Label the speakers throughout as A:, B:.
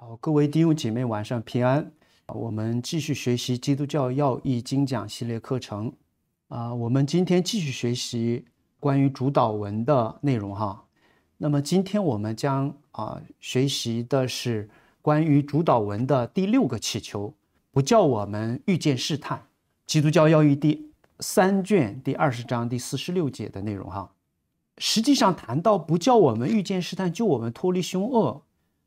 A: 好，各位弟兄姐妹，晚上平安。我们继续学习《基督教要义》精讲系列课程。啊，我们今天继续学习关于主导文的内容哈。那么今天我们将啊学习的是关于主导文的第六个祈求：不叫我们遇见试探。《基督教要义》第三卷第二十章第四十六节的内容哈。实际上谈到不叫我们遇见试探，就我们脱离凶恶。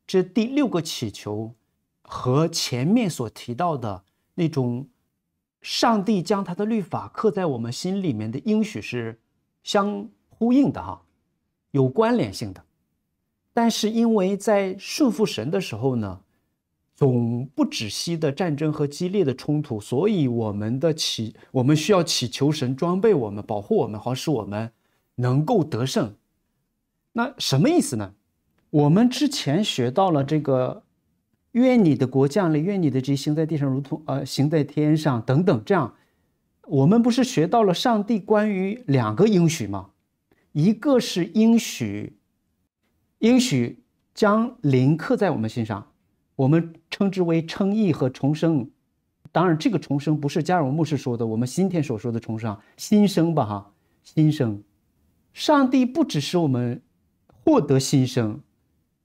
A: 这第六个祈求和前面所提到的那种上帝将他的律法刻在我们心里面的应许是相呼应的哈，有关联性的。但是因为在顺服神的时候呢，总不止息的战争和激烈的冲突，所以我们的祈我们需要祈求神装备我们、保护我们，好使我们能够得胜。那什么意思呢？我们之前学到了这个，愿你的国降临，愿你的旨意行在地上，如同呃行在天上等等。这样，我们不是学到了上帝关于两个应许吗？一个是应许，应许将灵刻在我们心上，我们称之为称义和重生。当然，这个重生不是加尔文牧师说的，我们今天所说的重生，新生吧，哈，新生。上帝不只是我们获得新生。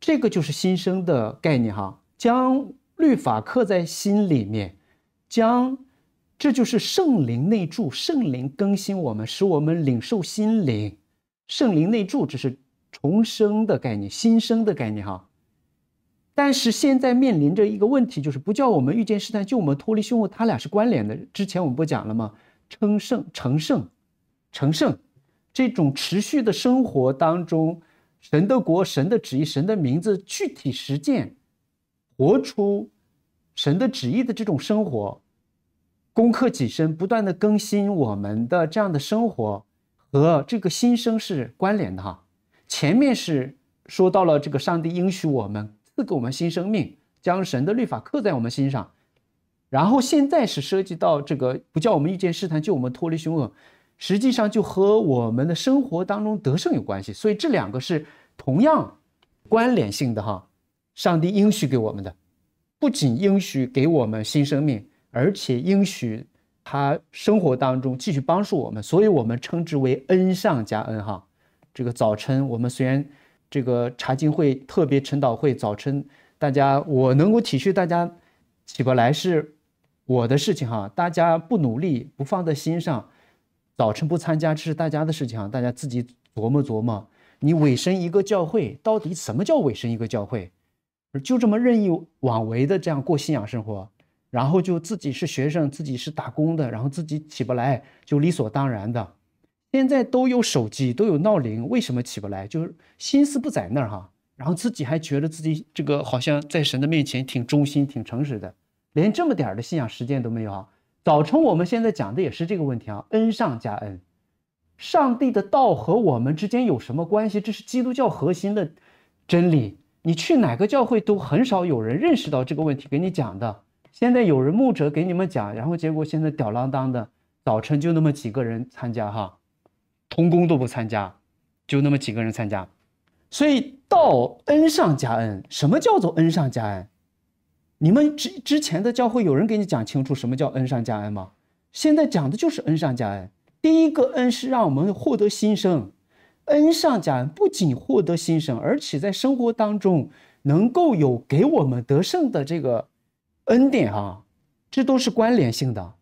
A: 这个就是新生的概念哈，将律法刻在心里面，将，这就是圣灵内住，圣灵更新我们，使我们领受心灵，圣灵内住，这是重生的概念，新生的概念哈。但是现在面临着一个问题，就是不叫我们遇见试探，就我们脱离凶恶，它俩是关联的。之前我们不讲了吗？称圣，成圣，成圣，这种持续的生活当中。神的国、神的旨意、神的名字，具体实践，活出神的旨意的这种生活，攻克己身，不断的更新我们的这样的生活，和这个新生是关联的哈。前面是说到了这个上帝应许我们赐给我们新生命，将神的律法刻在我们心上，然后现在是涉及到这个不叫我们遇见试探，就我们脱离凶恶。实际上就和我们的生活当中得胜有关系，所以这两个是同样关联性的哈。上帝应许给我们的，不仅应许给我们新生命，而且应许他生活当中继续帮助我们，所以我们称之为恩上加恩哈。这个早晨我们虽然这个查经会特别晨祷会早晨，大家我能够体恤大家起不来是我的事情哈，大家不努力不放在心上。早晨不参加，这是大家的事情啊！大家自己琢磨琢磨。你委身一个教会，到底什么叫委身一个教会？就这么任意妄为的这样过信仰生活，然后就自己是学生，自己是打工的，然后自己起不来，就理所当然的。现在都有手机，都有闹铃，为什么起不来？就是心思不在那儿哈。然后自己还觉得自己这个好像在神的面前挺忠心、挺诚实的，连这么点儿的信仰实践都没有啊！早晨，我们现在讲的也是这个问题啊。恩上加恩，上帝的道和我们之间有什么关系？这是基督教核心的真理。你去哪个教会都很少有人认识到这个问题，给你讲的。现在有人牧者给你们讲，然后结果现在吊郎当的早晨就那么几个人参加哈，童工都不参加，就那么几个人参加。所以道恩上加恩，什么叫做恩上加恩？你们之之前的教会有人给你讲清楚什么叫恩上加恩吗？现在讲的就是恩上加恩。第一个恩是让我们获得新生，恩上加恩不仅获得新生，而且在生活当中能够有给我们得胜的这个恩典啊，这都是关联性的。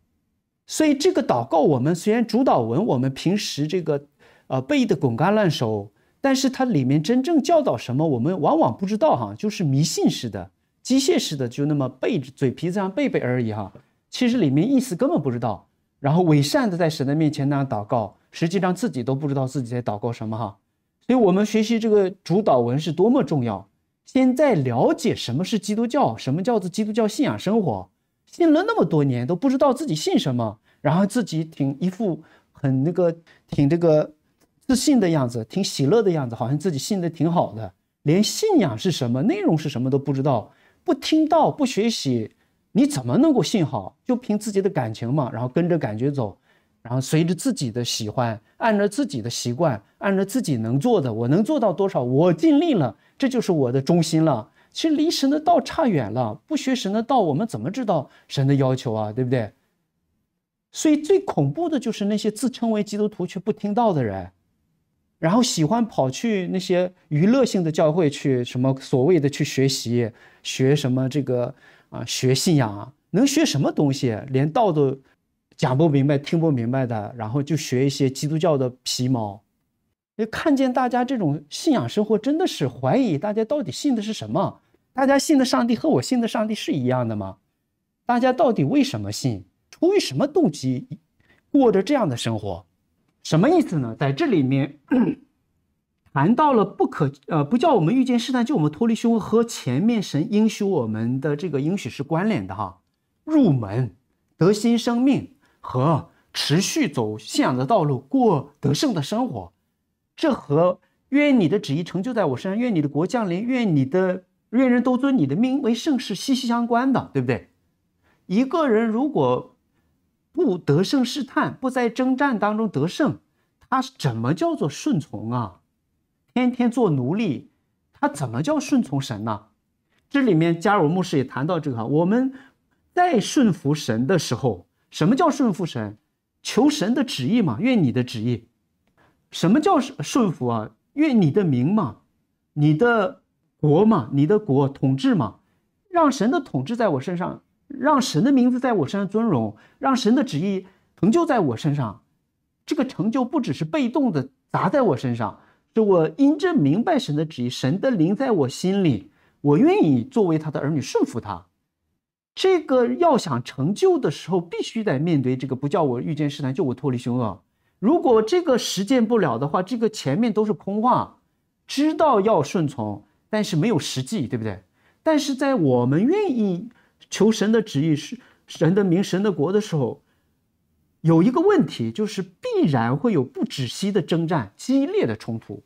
A: 所以这个祷告，我们虽然主导文我们平时这个呃背得滚瓜烂熟，但是它里面真正教导什么，我们往往不知道哈，就是迷信式的。机械式的就那么背着嘴皮子上背背而已哈，其实里面意思根本不知道。然后伪善的在神的面前那样祷告，实际上自己都不知道自己在祷告什么哈。所以，我们学习这个主导文是多么重要。现在了解什么是基督教，什么叫做基督教信仰生活，信了那么多年都不知道自己信什么，然后自己挺一副很那个挺这个自信的样子，挺喜乐的样子，好像自己信的挺好的，连信仰是什么内容是什么都不知道。不听道不学习，你怎么能够信好？就凭自己的感情嘛，然后跟着感觉走，然后随着自己的喜欢，按照自己的习惯，按照自己能做的，我能做到多少，我尽力了，这就是我的中心了。其实离神的道差远了，不学神的道，我们怎么知道神的要求啊？对不对？所以最恐怖的就是那些自称为基督徒却不听道的人。然后喜欢跑去那些娱乐性的教会去，什么所谓的去学习，学什么这个啊，学信仰啊，能学什么东西？连道都讲不明白、听不明白的，然后就学一些基督教的皮毛。就看见大家这种信仰生活，真的是怀疑大家到底信的是什么？大家信的上帝和我信的上帝是一样的吗？大家到底为什么信？出于什么动机过着这样的生活？什么意思呢？在这里面谈到了不可呃不叫我们遇见试探，就我们脱离修和前面神应许我们的这个应许是关联的哈。入门得新生命和持续走信仰的道路，过得胜的生活，这和愿你的旨意成就在我身上，愿你的国降临，愿你的愿人都尊你的名为圣是息息相关的，对不对？一个人如果不得胜试探，不在征战当中得胜，他怎么叫做顺从啊？天天做奴隶，他怎么叫顺从神呢？这里面加尔牧师也谈到这个我们在顺服神的时候，什么叫顺服神？求神的旨意嘛，愿你的旨意。什么叫顺顺服啊？愿你的名嘛，你的国嘛，你的国统治嘛，让神的统治在我身上。让神的名字在我身上尊荣，让神的旨意成就在我身上。这个成就不只是被动的砸在我身上，就我因正明白神的旨意，神的灵在我心里，我愿意作为他的儿女顺服他。这个要想成就的时候，必须得面对这个，不叫我遇见试探，就我脱离凶恶。如果这个实践不了的话，这个前面都是空话，知道要顺从，但是没有实际，对不对？但是在我们愿意。求神的旨意是神的名神的国的时候，有一个问题，就是必然会有不止息的征战、激烈的冲突。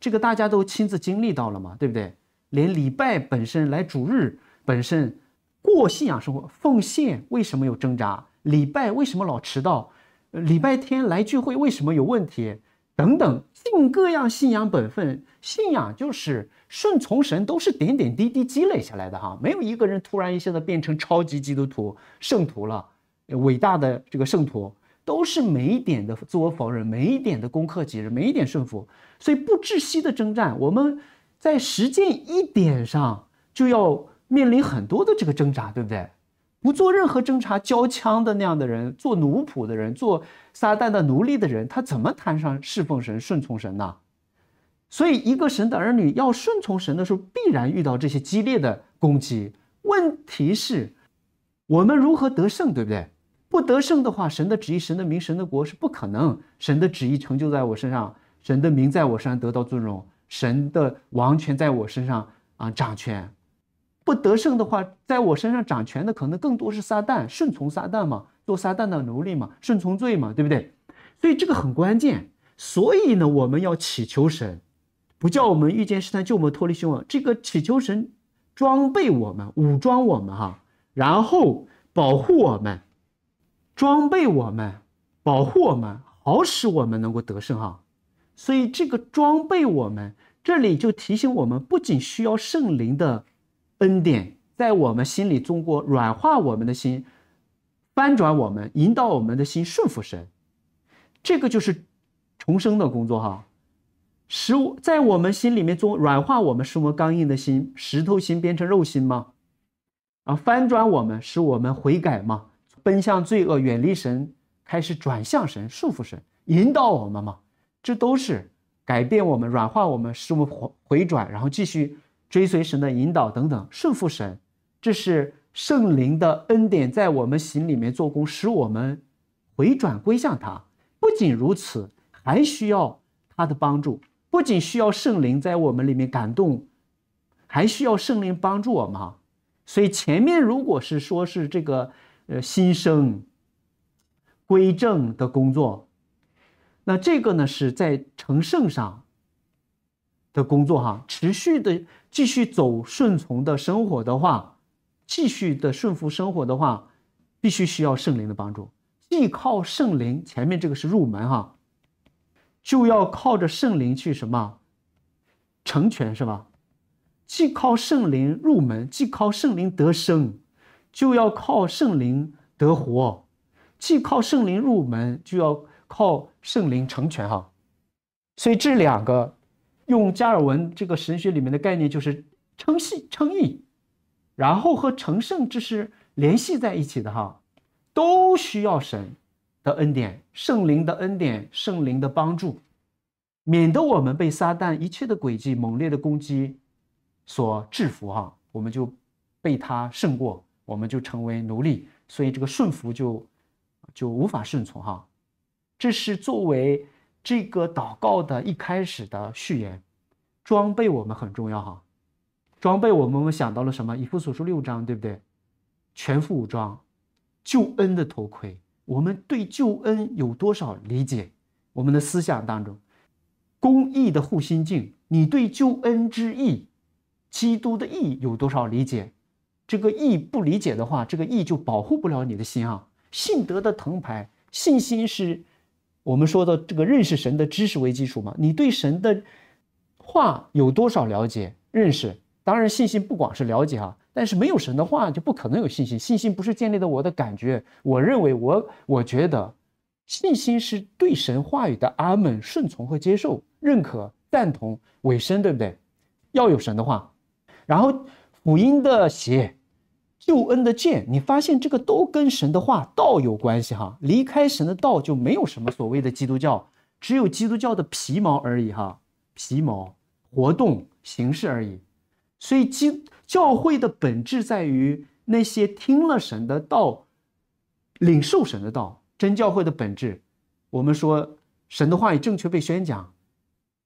A: 这个大家都亲自经历到了嘛，对不对？连礼拜本身，来主日本身过信仰生活、奉献，为什么有挣扎？礼拜为什么老迟到？礼拜天来聚会为什么有问题？等等，尽各样信仰本分，信仰就是。顺从神都是点点滴滴积累下来的哈，没有一个人突然一下子变成超级基督徒圣徒了，伟大的这个圣徒都是每一点的自我否认，每一点的攻克己人，每一点顺服，所以不窒息的征战，我们在实践一点上就要面临很多的这个挣扎，对不对？不做任何挣扎交枪的那样的人，做奴仆的人，做撒旦的奴隶的人，他怎么谈上侍奉神顺从神呢？所以，一个神的儿女要顺从神的时候，必然遇到这些激烈的攻击。问题是，我们如何得胜，对不对？不得胜的话，神的旨意、神的名、神的国是不可能。神的旨意成就在我身上，神的名在我身上得到尊荣，神的王权在我身上啊掌权。不得胜的话，在我身上掌权的可能更多是撒旦，顺从撒旦嘛，做撒旦的奴隶嘛，顺从罪嘛，对不对？所以这个很关键。所以呢，我们要祈求神。不叫我们遇见试探，就我们脱离凶恶。这个祈求神装备我们，武装我们，哈，然后保护我们，装备我们，保护我们，好使我们能够得胜，哈。所以这个装备我们，这里就提醒我们，不仅需要圣灵的恩典在我们心里，通过软化我们的心，翻转我们，引导我们的心顺服神，这个就是重生的工作，哈。使我，在我们心里面中软化我们是我们刚硬的心，石头心变成肉心吗？啊，翻转我们，使我们悔改吗？奔向罪恶，远离神，开始转向神，束缚神，引导我们吗？这都是改变我们，软化我们，使我们回回转，然后继续追随神的引导等等，顺服神。这是圣灵的恩典在我们心里面做工，使我们回转归向他。不仅如此，还需要他的帮助。不仅需要圣灵在我们里面感动，还需要圣灵帮助我们。哈。所以前面如果是说是这个呃新生归正的工作，那这个呢是在成圣上的工作哈，持续的继续走顺从的生活的话，继续的顺服生活的话，必须需要圣灵的帮助，既靠圣灵。前面这个是入门哈。就要靠着圣灵去什么成全，是吧？既靠圣灵入门，既靠圣灵得生，就要靠圣灵得活；既靠圣灵入门，就要靠圣灵成全，哈。所以这两个用加尔文这个神学里面的概念，就是称信称义，然后和成圣这是联系在一起的，哈，都需要神。的恩典，圣灵的恩典，圣灵的帮助，免得我们被撒旦一切的诡计、猛烈的攻击所制服。哈，我们就被他胜过，我们就成为奴隶，所以这个顺服就就无法顺从。哈，这是作为这个祷告的一开始的序言。装备我们很重要。哈，装备我们想到了什么？以弗所书六章，对不对？全副武装，救恩的头盔。我们对救恩有多少理解？我们的思想当中，公义的护心镜，你对救恩之义、基督的义有多少理解？这个义不理解的话，这个义就保护不了你的心啊。信德的藤牌，信心是，我们说的这个认识神的知识为基础嘛？你对神的话有多少了解、认识？当然，信心不光是了解啊，但是没有神的话，就不可能有信心。信心不是建立的我的感觉，我认为我，我觉得，信心是对神话语的阿门、顺从和接受、认可、赞同、委身，对不对？要有神的话，然后福音的血，救恩的剑，你发现这个都跟神的话、道有关系哈。离开神的道，就没有什么所谓的基督教，只有基督教的皮毛而已哈，皮毛活动形式而已。所以基。教会的本质在于那些听了神的道、领受神的道。真教会的本质，我们说神的话语正确被宣讲，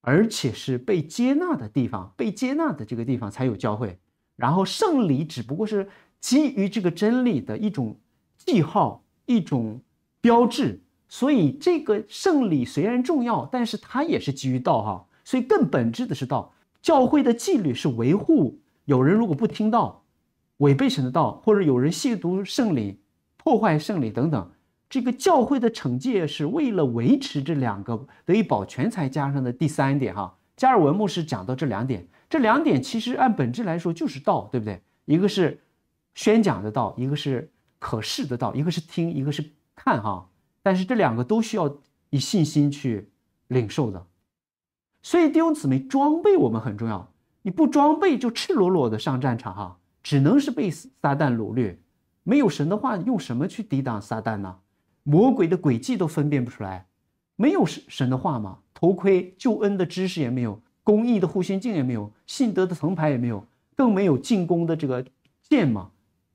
A: 而且是被接纳的地方，被接纳的这个地方才有教会。然后圣礼只不过是基于这个真理的一种记号、一种标志。所以这个圣礼虽然重要，但是它也是基于道哈。所以更本质的是道。教会的纪律是维护。有人如果不听道，违背神的道，或者有人亵渎圣礼、破坏圣礼等等，这个教会的惩戒是为了维持这两个得以保全才加上的。第三点，哈，加尔文牧师讲到这两点，这两点其实按本质来说就是道，对不对？一个是宣讲的道，一个是可视的道，一个是听，一个是看，哈。但是这两个都需要以信心去领受的，所以弟兄姊妹，装备我们很重要。你不装备就赤裸裸的上战场哈，只能是被撒旦掳掠。没有神的话，用什么去抵挡撒旦呢？魔鬼的诡计都分辨不出来。没有神神的话嘛，头盔、救恩的知识也没有，公义的护心镜也没有，信德的藤牌也没有，更没有进攻的这个剑嘛，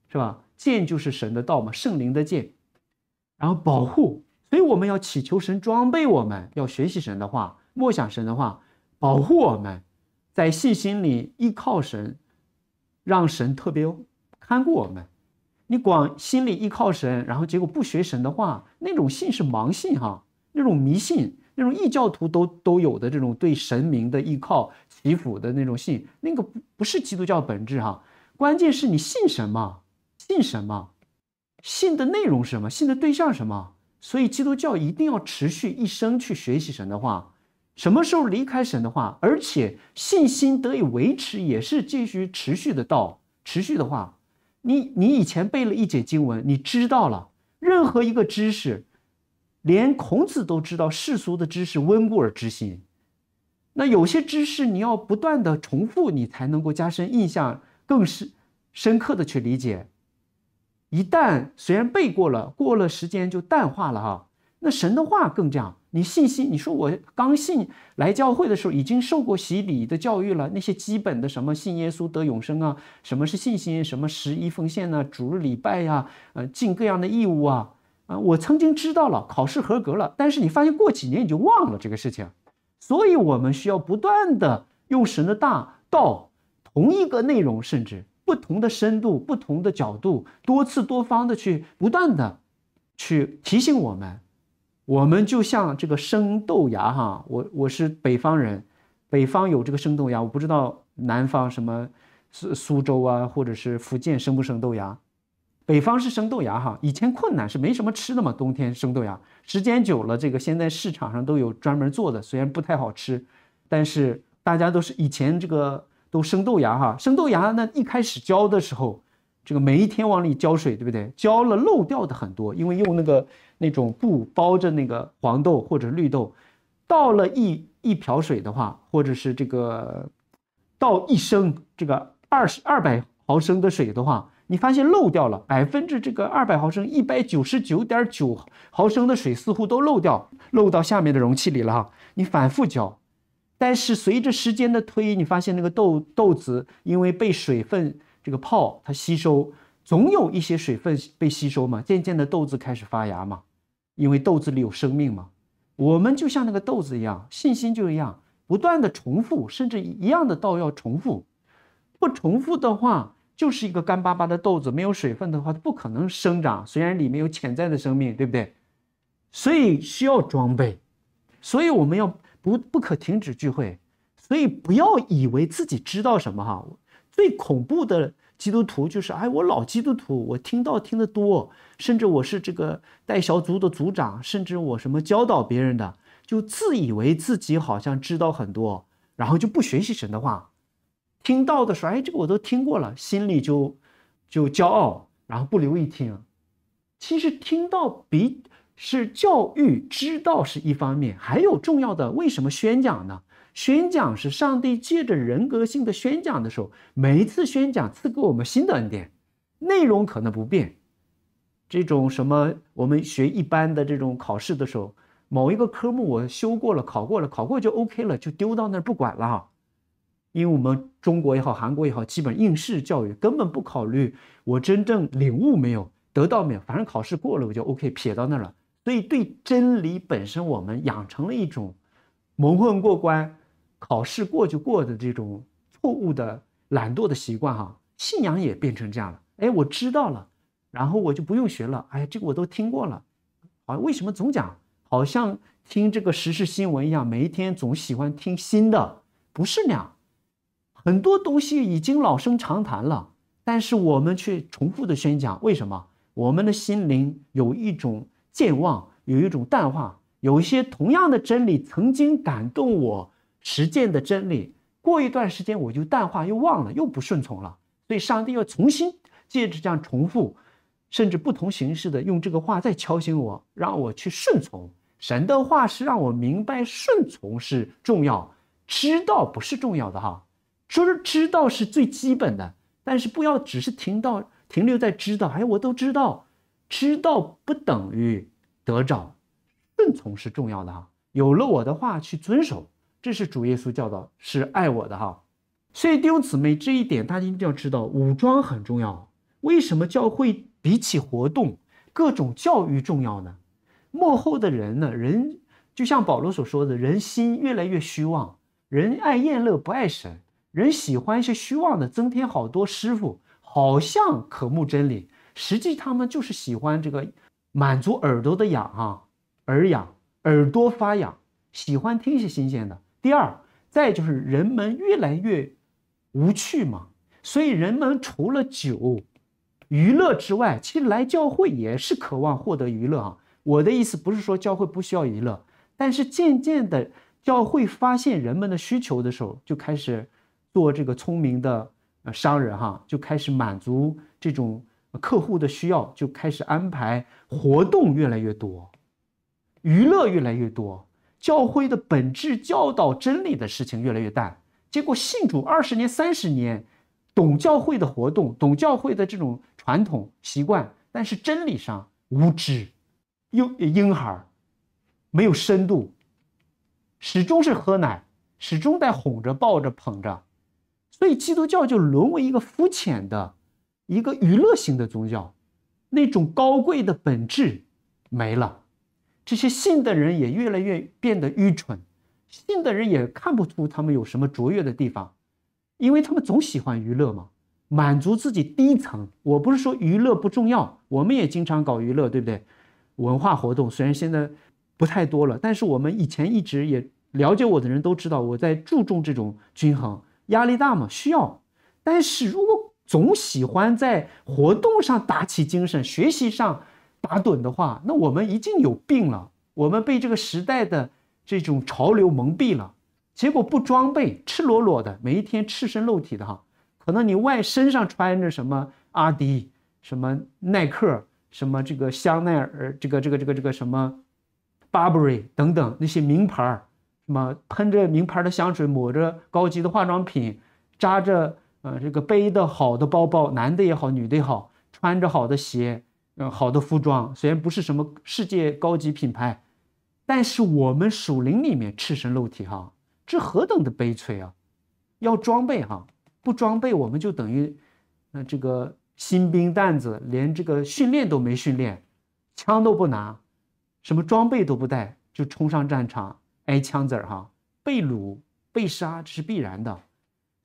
A: 是吧？剑就是神的道嘛，圣灵的剑，然后保护。所以我们要祈求神装备我们，要学习神的话，默想神的话，保护我们。在信心里依靠神，让神特别看顾我们。你光心里依靠神，然后结果不学神的话，那种信是盲信哈，那种迷信、那种异教徒都都有的这种对神明的依靠祈福的那种信，那个不不是基督教本质哈。关键是你信什么，信什么，信的内容是什么，信的对象什么。所以，基督教一定要持续一生去学习神的话。什么时候离开神的话，而且信心得以维持，也是继续持续的。到持续的话，你你以前背了一节经文，你知道了任何一个知识，连孔子都知道世俗的知识温故而知新。那有些知识你要不断的重复，你才能够加深印象，更是深刻的去理解。一旦虽然背过了，过了时间就淡化了哈。那神的话更这样，你信心，你说我刚信来教会的时候已经受过洗礼的教育了，那些基本的什么信耶稣得永生啊，什么是信心，什么十一奉献呢，主日礼拜呀，呃，尽各样的义务啊，啊，我曾经知道了，考试合格了，但是你发现过几年你就忘了这个事情，所以我们需要不断的用神的大道，同一个内容，甚至不同的深度、不同的角度，多次多方的去不断的去提醒我们。我们就像这个生豆芽哈，我我是北方人，北方有这个生豆芽，我不知道南方什么苏苏州啊，或者是福建生不生豆芽？北方是生豆芽哈，以前困难是没什么吃的嘛，冬天生豆芽，时间久了，这个现在市场上都有专门做的，虽然不太好吃，但是大家都是以前这个都生豆芽哈，生豆芽那一开始浇的时候。这个每一天往里浇水，对不对？浇了漏掉的很多，因为用那个那种布包着那个黄豆或者绿豆，倒了一一瓢水的话，或者是这个倒一升这个二十二百毫升的水的话，你发现漏掉了百分之这个二百毫升一百九十九点九毫升的水似乎都漏掉，漏到下面的容器里了哈。你反复浇，但是随着时间的推移，你发现那个豆豆子因为被水分。这个泡它吸收，总有一些水分被吸收嘛。渐渐的豆子开始发芽嘛，因为豆子里有生命嘛。我们就像那个豆子一样，信心就一样，不断的重复，甚至一样的道要重复。不重复的话，就是一个干巴巴的豆子，没有水分的话，它不可能生长。虽然里面有潜在的生命，对不对？所以需要装备，所以我们要不不可停止聚会，所以不要以为自己知道什么哈。最恐怖的基督徒就是，哎，我老基督徒，我听到听得多，甚至我是这个带小组的组长，甚至我什么教导别人的，就自以为自己好像知道很多，然后就不学习神的话，听到的时候，哎，这个我都听过了，心里就就骄傲，然后不留意听。其实听到比是教育，知道是一方面，还有重要的，为什么宣讲呢？宣讲是上帝借着人格性的宣讲的时候，每一次宣讲赐给我们新的恩典，内容可能不变。这种什么我们学一般的这种考试的时候，某一个科目我修过了，考过了，考过就 OK 了，就丢到那儿不管了。因为我们中国也好，韩国也好，基本应试教育根本不考虑我真正领悟没有，得到没有，反正考试过了我就 OK，撇到那儿了。所以对真理本身，我们养成了一种蒙混过关。考试过就过的这种错误的懒惰的习惯，哈，信仰也变成这样了。哎，我知道了，然后我就不用学了。哎这个我都听过了。啊，为什么总讲？好像听这个时事新闻一样，每一天总喜欢听新的，不是那样。很多东西已经老生常谈了，但是我们却重复的宣讲。为什么？我们的心灵有一种健忘，有一种淡化，有一些同样的真理曾经感动我。实践的真理，过一段时间我就淡化，又忘了，又不顺从了。所以，上帝要重新，借着这样重复，甚至不同形式的用这个话再敲醒我，让我去顺从神的话，是让我明白顺从是重要，知道不是重要的哈。说是知道是最基本的，但是不要只是停到停留在知道，哎，我都知道，知道不等于得着，顺从是重要的哈。有了我的话去遵守。这是主耶稣教导，是爱我的哈。所以弟兄姊妹，这一点大家一定要知道，武装很重要。为什么教会比起活动、各种教育重要呢？幕后的人呢？人就像保罗所说的，人心越来越虚妄，人爱厌乐不爱神，人喜欢一些虚妄的，增添好多师傅，好像渴慕真理，实际他们就是喜欢这个满足耳朵的痒啊，耳痒，耳朵发痒，喜欢听一些新鲜的。第二，再就是人们越来越无趣嘛，所以人们除了酒娱乐之外，其实来教会也是渴望获得娱乐啊。我的意思不是说教会不需要娱乐，但是渐渐的教会发现人们的需求的时候，就开始做这个聪明的商人哈，就开始满足这种客户的需要，就开始安排活动越来越多，娱乐越来越多。教会的本质教导真理的事情越来越淡，结果信主二十年、三十年，懂教会的活动，懂教会的这种传统习惯，但是真理上无知，又婴孩，没有深度，始终是喝奶，始终在哄着、抱着、捧着，所以基督教就沦为一个肤浅的、一个娱乐型的宗教，那种高贵的本质没了。这些信的人也越来越变得愚蠢，信的人也看不出他们有什么卓越的地方，因为他们总喜欢娱乐嘛，满足自己低层。我不是说娱乐不重要，我们也经常搞娱乐，对不对？文化活动虽然现在不太多了，但是我们以前一直也了解我的人都知道我在注重这种均衡。压力大嘛，需要，但是如果总喜欢在活动上打起精神，学习上。打盹的话，那我们已经有病了。我们被这个时代的这种潮流蒙蔽了，结果不装备，赤裸裸的，每一天赤身露体的哈。可能你外身上穿着什么阿迪、什么耐克、什么这个香奈儿、这个这个这个这个什么 Burberry 等等那些名牌儿，什么喷着名牌的香水，抹着高级的化妆品，扎着呃这个背的好的包包，男的也好，女的也好，穿着好的鞋。嗯，好的服装虽然不是什么世界高级品牌，但是我们属灵里面赤身露体哈，这何等的悲催啊！要装备哈，不装备我们就等于，那这个新兵蛋子连这个训练都没训练，枪都不拿，什么装备都不带就冲上战场挨枪子儿哈，被掳被杀这是必然的。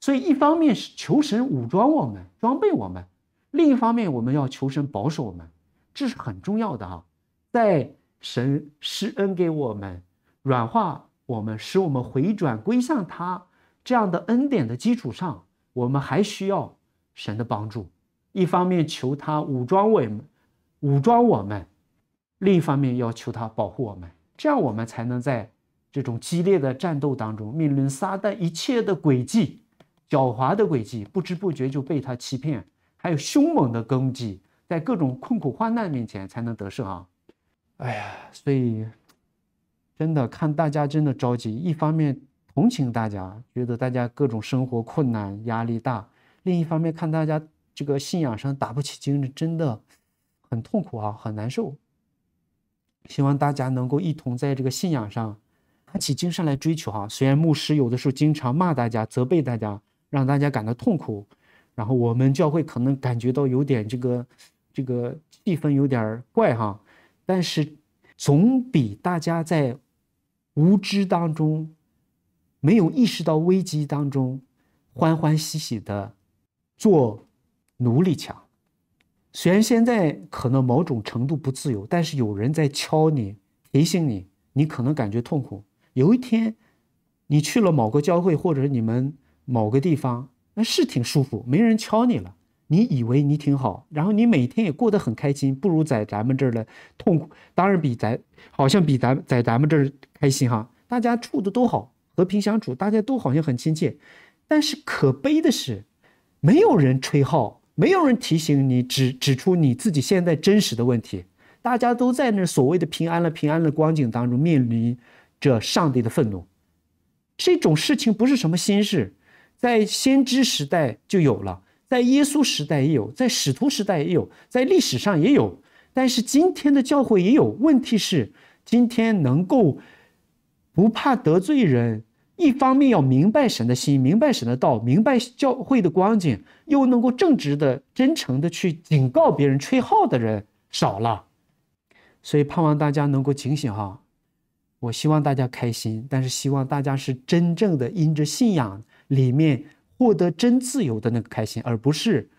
A: 所以一方面是求神武装我们装备我们，另一方面我们要求神保守我们。这是很重要的哈，在神施恩给我们、软化我们、使我们回转归向他这样的恩典的基础上，我们还需要神的帮助。一方面求他武装我们，武装我们；另一方面要求他保护我们，这样我们才能在这种激烈的战斗当中，面临撒旦一切的诡计、狡猾的诡计，不知不觉就被他欺骗，还有凶猛的攻击。在各种困苦患难面前才能得胜啊！哎呀，所以真的看大家真的着急，一方面同情大家，觉得大家各种生活困难、压力大；另一方面看大家这个信仰上打不起精神，真的很痛苦啊，很难受。希望大家能够一同在这个信仰上打起精神来追求哈。虽然牧师有的时候经常骂大家、责备大家，让大家感到痛苦，然后我们教会可能感觉到有点这个。这个气氛有点怪哈，但是总比大家在无知当中没有意识到危机当中欢欢喜喜的做奴隶强。虽然现在可能某种程度不自由，但是有人在敲你提醒你，你可能感觉痛苦。有一天你去了某个教会，或者你们某个地方，那是挺舒服，没人敲你了。你以为你挺好，然后你每天也过得很开心，不如在咱们这儿的痛苦，当然比咱好像比咱们在咱们这儿开心哈，大家处的都好，和平相处，大家都好像很亲切。但是可悲的是，没有人吹号，没有人提醒你指指出你自己现在真实的问题。大家都在那所谓的平安了平安的光景当中，面临着上帝的愤怒。这种事情不是什么新事，在先知时代就有了。在耶稣时代也有，在使徒时代也有，在历史上也有，但是今天的教会也有。问题是，今天能够不怕得罪人，一方面要明白神的心，明白神的道，明白教会的光景，又能够正直的、真诚的去警告别人吹号的人少了。所以，盼望大家能够警醒哈。我希望大家开心，但是希望大家是真正的因着信仰里面。获得真自由的那个开心，而不是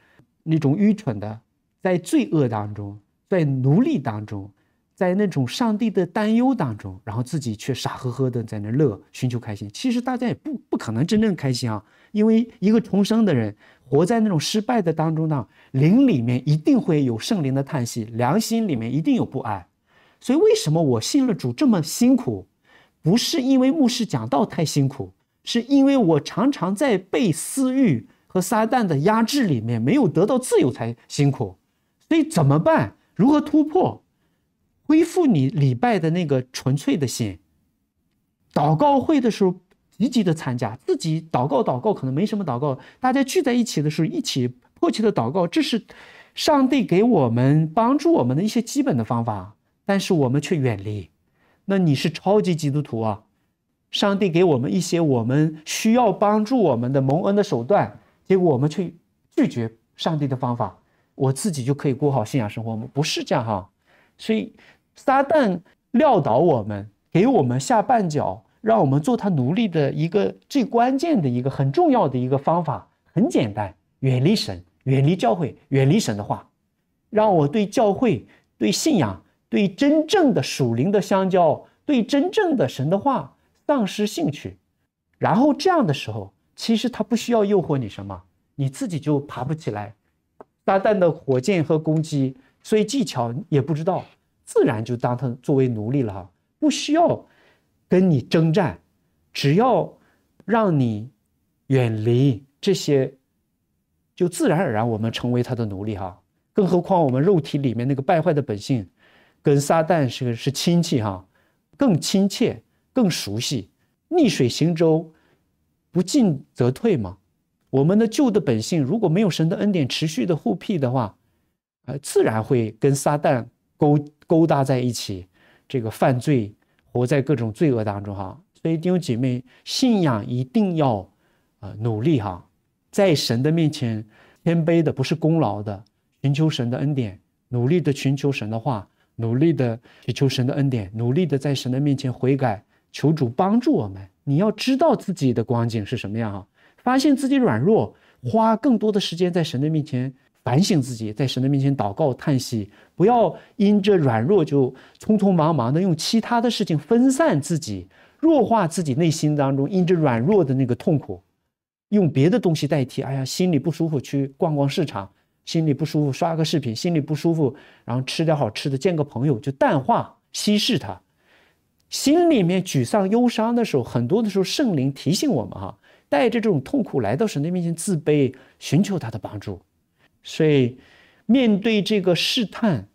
A: 那种愚蠢的，在罪恶当中，在奴隶当中，在那种上帝的担忧当中，然后自己却傻呵呵的在那乐，寻求开心。其实大家也不不可能真正开心啊，因为一个重生的人活在那种失败的当中呢，灵里面一定会有圣灵的叹息，良心里面一定有不安。所以为什么我信了主这么辛苦？不是因为牧师讲道太辛苦。是因为我常常在被私欲和撒旦的压制里面没有得到自由才辛苦，所以怎么办？如何突破？恢复你礼拜的那个纯粹的心。祷告会的时候积极的参加，自己祷告祷告可能没什么祷告，大家聚在一起的时候一起迫切的祷告，这是上帝给我们帮助我们的一些基本的方法，但是我们却远离。那你是超级基督徒啊？上帝给我们一些我们需要帮助我们的蒙恩的手段，结果我们去拒绝上帝的方法，我自己就可以过好信仰生活吗？不是这样哈。所以，撒旦撂倒我们，给我们下绊脚，让我们做他奴隶的一个最关键的一个很重要的一个方法，很简单：远离神，远离教会，远离神的话。让我对教会、对信仰、对真正的属灵的相交、对真正的神的话。丧失兴趣，然后这样的时候，其实他不需要诱惑你什么，你自己就爬不起来。撒旦的火箭和攻击，所以技巧也不知道，自然就当他作为奴隶了哈。不需要跟你征战，只要让你远离这些，就自然而然我们成为他的奴隶哈。更何况我们肉体里面那个败坏的本性，跟撒旦是是亲戚哈，更亲切。更熟悉，逆水行舟，不进则退嘛。我们的旧的本性，如果没有神的恩典持续的护庇的话，呃，自然会跟撒旦勾勾搭在一起，这个犯罪，活在各种罪恶当中哈。所以弟兄姐妹，信仰一定要啊努力哈，在神的面前谦卑的，不是功劳的，寻求神的恩典，努力的寻求神的话，努力的祈求神的恩典，努力的在神的面前悔改。求主帮助我们。你要知道自己的光景是什么样啊？发现自己软弱，花更多的时间在神的面前反省自己，在神的面前祷告、叹息。不要因着软弱就匆匆忙忙的用其他的事情分散自己，弱化自己内心当中因着软弱的那个痛苦，用别的东西代替。哎呀，心里不舒服去逛逛市场，心里不舒服刷个视频，心里不舒服然后吃点好吃的，见个朋友就淡化、稀释它。心里面沮丧、忧伤的时候，很多的时候，圣灵提醒我们哈，带着这种痛苦来到神的面前，自卑，寻求他的帮助。所以，面对这个试探，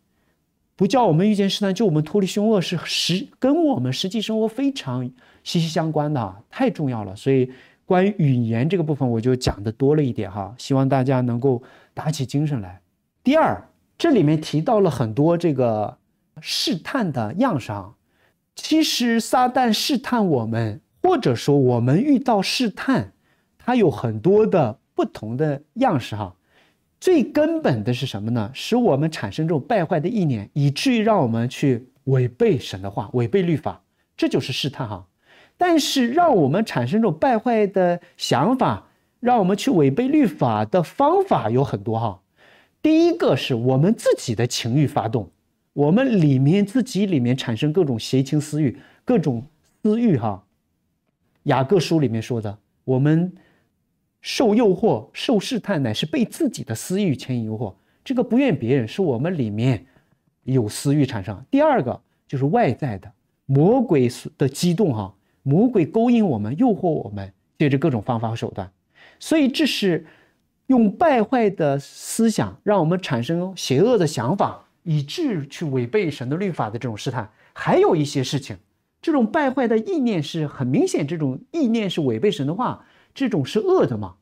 A: 不叫我们遇见试探，就我们脱离凶恶，是实跟我们实际生活非常息息相关的啊，太重要了。所以，关于语言这个部分，我就讲的多了一点哈，希望大家能够打起精神来。第二，这里面提到了很多这个试探的样上。其实撒旦试探我们，或者说我们遇到试探，它有很多的不同的样式哈。最根本的是什么呢？使我们产生这种败坏的意念，以至于让我们去违背神的话，违背律法，这就是试探哈。但是让我们产生这种败坏的想法，让我们去违背律法的方法有很多哈。第一个是我们自己的情欲发动。我们里面自己里面产生各种邪情私欲，各种私欲哈。雅各书里面说的，我们受诱惑、受试探，乃是被自己的私欲牵引诱惑。这个不怨别人，是我们里面有私欲产生。第二个就是外在的魔鬼的激动哈，魔鬼勾引我们、诱惑我们，借着各种方法和手段。所以这是用败坏的思想让我们产生邪恶的想法。以致去违背神的律法的这种试探，还有一些事情，这种败坏的意念是很明显，这种意念是违背神的话，这种是恶的嘛？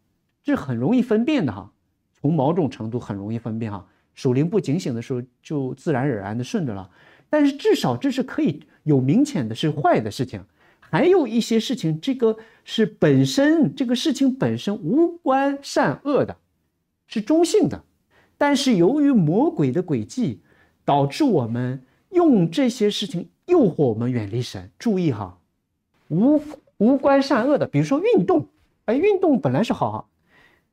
A: 这很容易分辨的哈，从某种程度很容易分辨哈。属灵不警醒的时候，就自然而然的顺着了。但是至少这是可以有明显的，是坏的事情。还有一些事情，这个是本身这个事情本身无关善恶的，是中性的，但是由于魔鬼的诡计。导致我们用这些事情诱惑我们远离神。注意哈，无无关善恶的，比如说运动，哎，运动本来是好啊，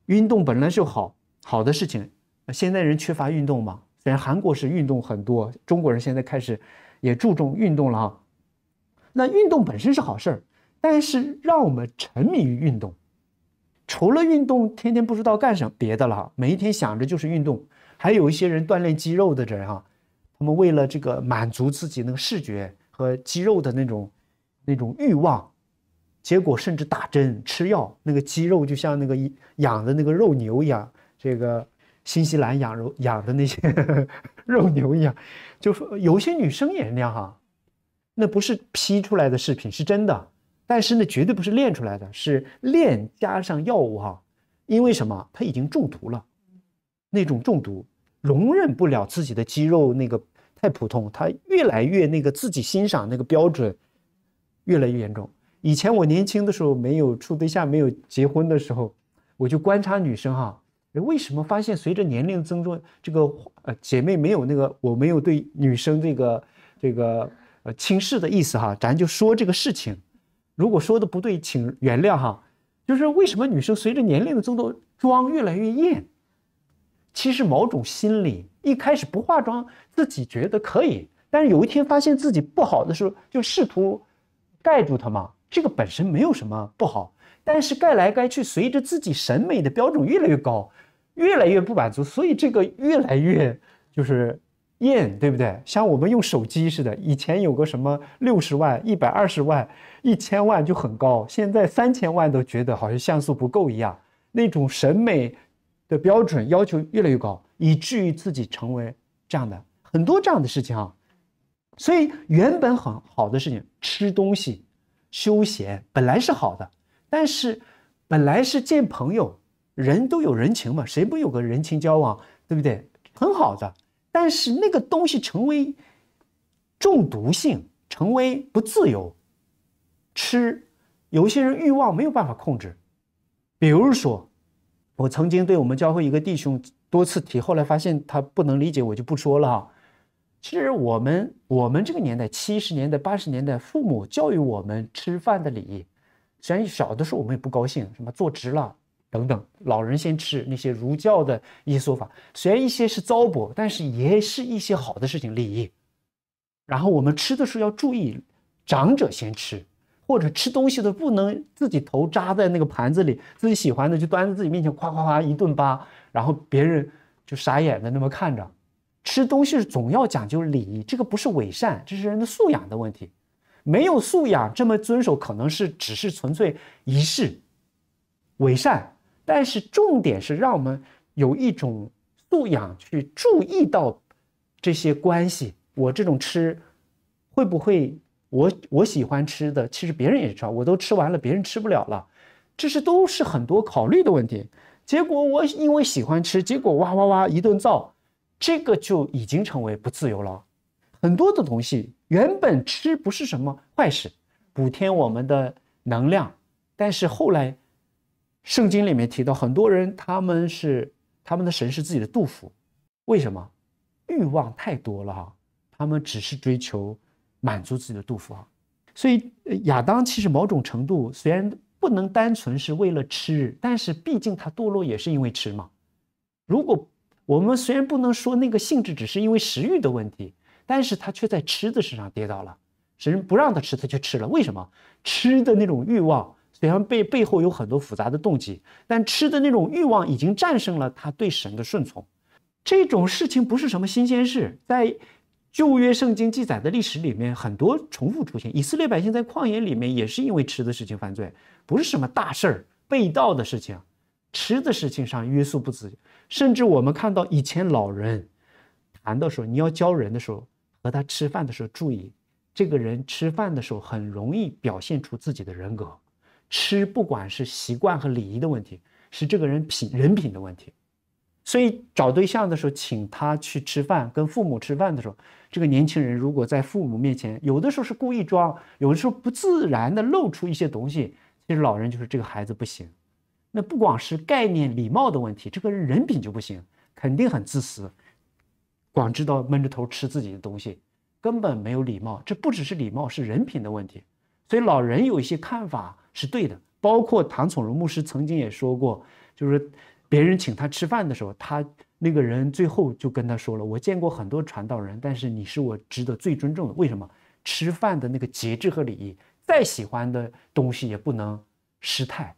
A: 运动本来就好好的事情。现在人缺乏运动嘛，虽然韩国是运动很多，中国人现在开始也注重运动了哈。那运动本身是好事儿，但是让我们沉迷于运动，除了运动，天天不知道干什别的了哈。每一天想着就是运动，还有一些人锻炼肌肉的人哈。他们为了这个满足自己那个视觉和肌肉的那种、那种欲望，结果甚至打针吃药，那个肌肉就像那个养的那个肉牛一样，这个新西兰养肉养的那些 肉牛一样，就是有些女生也是那样哈。那不是 P 出来的视频，是真的，但是那绝对不是练出来的，是练加上药物哈，因为什么，他已经中毒了，那种中毒。容忍不了自己的肌肉那个太普通，她越来越那个自己欣赏那个标准越来越严重。以前我年轻的时候没有处对象、没有结婚的时候，我就观察女生哈，为什么发现随着年龄增多，这个呃姐妹没有那个我没有对女生这个这个呃轻视的意思哈，咱就说这个事情，如果说的不对，请原谅哈。就是为什么女生随着年龄的增多，妆越来越艳？其实某种心理，一开始不化妆自己觉得可以，但是有一天发现自己不好的时候，就试图盖住它嘛。这个本身没有什么不好，但是盖来盖去，随着自己审美的标准越来越高，越来越不满足，所以这个越来越就是艳，对不对？像我们用手机似的，以前有个什么六十万、一百二十万、一千万就很高，现在三千万都觉得好像像素不够一样，那种审美。的标准要求越来越高，以至于自己成为这样的很多这样的事情啊。所以原本很好的事情，吃东西、休闲本来是好的，但是本来是见朋友，人都有人情嘛，谁不有个人情交往，对不对？很好的，但是那个东西成为中毒性，成为不自由。吃，有些人欲望没有办法控制，比如说。我曾经对我们教会一个弟兄多次提，后来发现他不能理解，我就不说了。哈，其实我们我们这个年代，七十年代、八十年代，父母教育我们吃饭的礼，虽然小的时候我们也不高兴，什么坐直了等等，老人先吃，那些儒教的一些说法，虽然一些是糟粕，但是也是一些好的事情，礼仪。然后我们吃的时候要注意，长者先吃。或者吃东西的不能自己头扎在那个盘子里，自己喜欢的就端在自己面前，夸夸夸一顿扒，然后别人就傻眼的那么看着。吃东西总要讲究礼仪，这个不是伪善，这是人的素养的问题。没有素养这么遵守，可能是只是纯粹仪式伪善。但是重点是让我们有一种素养去注意到这些关系。我这种吃会不会？我我喜欢吃的，其实别人也知道，我都吃完了，别人吃不了了，这是都是很多考虑的问题。结果我因为喜欢吃，结果哇哇哇一顿造，这个就已经成为不自由了。很多的东西原本吃不是什么坏事，补添我们的能量，但是后来圣经里面提到很多人他们是他们的神是自己的杜甫，为什么欲望太多了哈？他们只是追求。满足自己的肚腹啊，所以亚当其实某种程度虽然不能单纯是为了吃，但是毕竟他堕落也是因为吃嘛。如果我们虽然不能说那个性质只是因为食欲的问题，但是他却在吃的身上跌倒了。神不让他吃，他却吃了，为什么？吃的那种欲望，虽然背背后有很多复杂的动机，但吃的那种欲望已经战胜了他对神的顺从。这种事情不是什么新鲜事，在。旧约圣经记载的历史里面，很多重复出现。以色列百姓在旷野里面也是因为吃的事情犯罪，不是什么大事儿。被盗的事情，吃的事情上约束不自己。甚至我们看到以前老人谈到说，你要教人的时候，和他吃饭的时候，注意这个人吃饭的时候很容易表现出自己的人格。吃不管是习惯和礼仪的问题，是这个人品人品的问题。所以找对象的时候，请他去吃饭，跟父母吃饭的时候。这个年轻人如果在父母面前，有的时候是故意装，有的时候不自然的露出一些东西。其实老人就是这个孩子不行。那不光是概念礼貌的问题，这个人品就不行，肯定很自私，光知道闷着头吃自己的东西，根本没有礼貌。这不只是礼貌，是人品的问题。所以老人有一些看法是对的。包括唐崇荣牧师曾经也说过，就是别人请他吃饭的时候，他。那个人最后就跟他说了：“我见过很多传道人，但是你是我值得最尊重的。为什么？吃饭的那个节制和礼仪，再喜欢的东西也不能失态。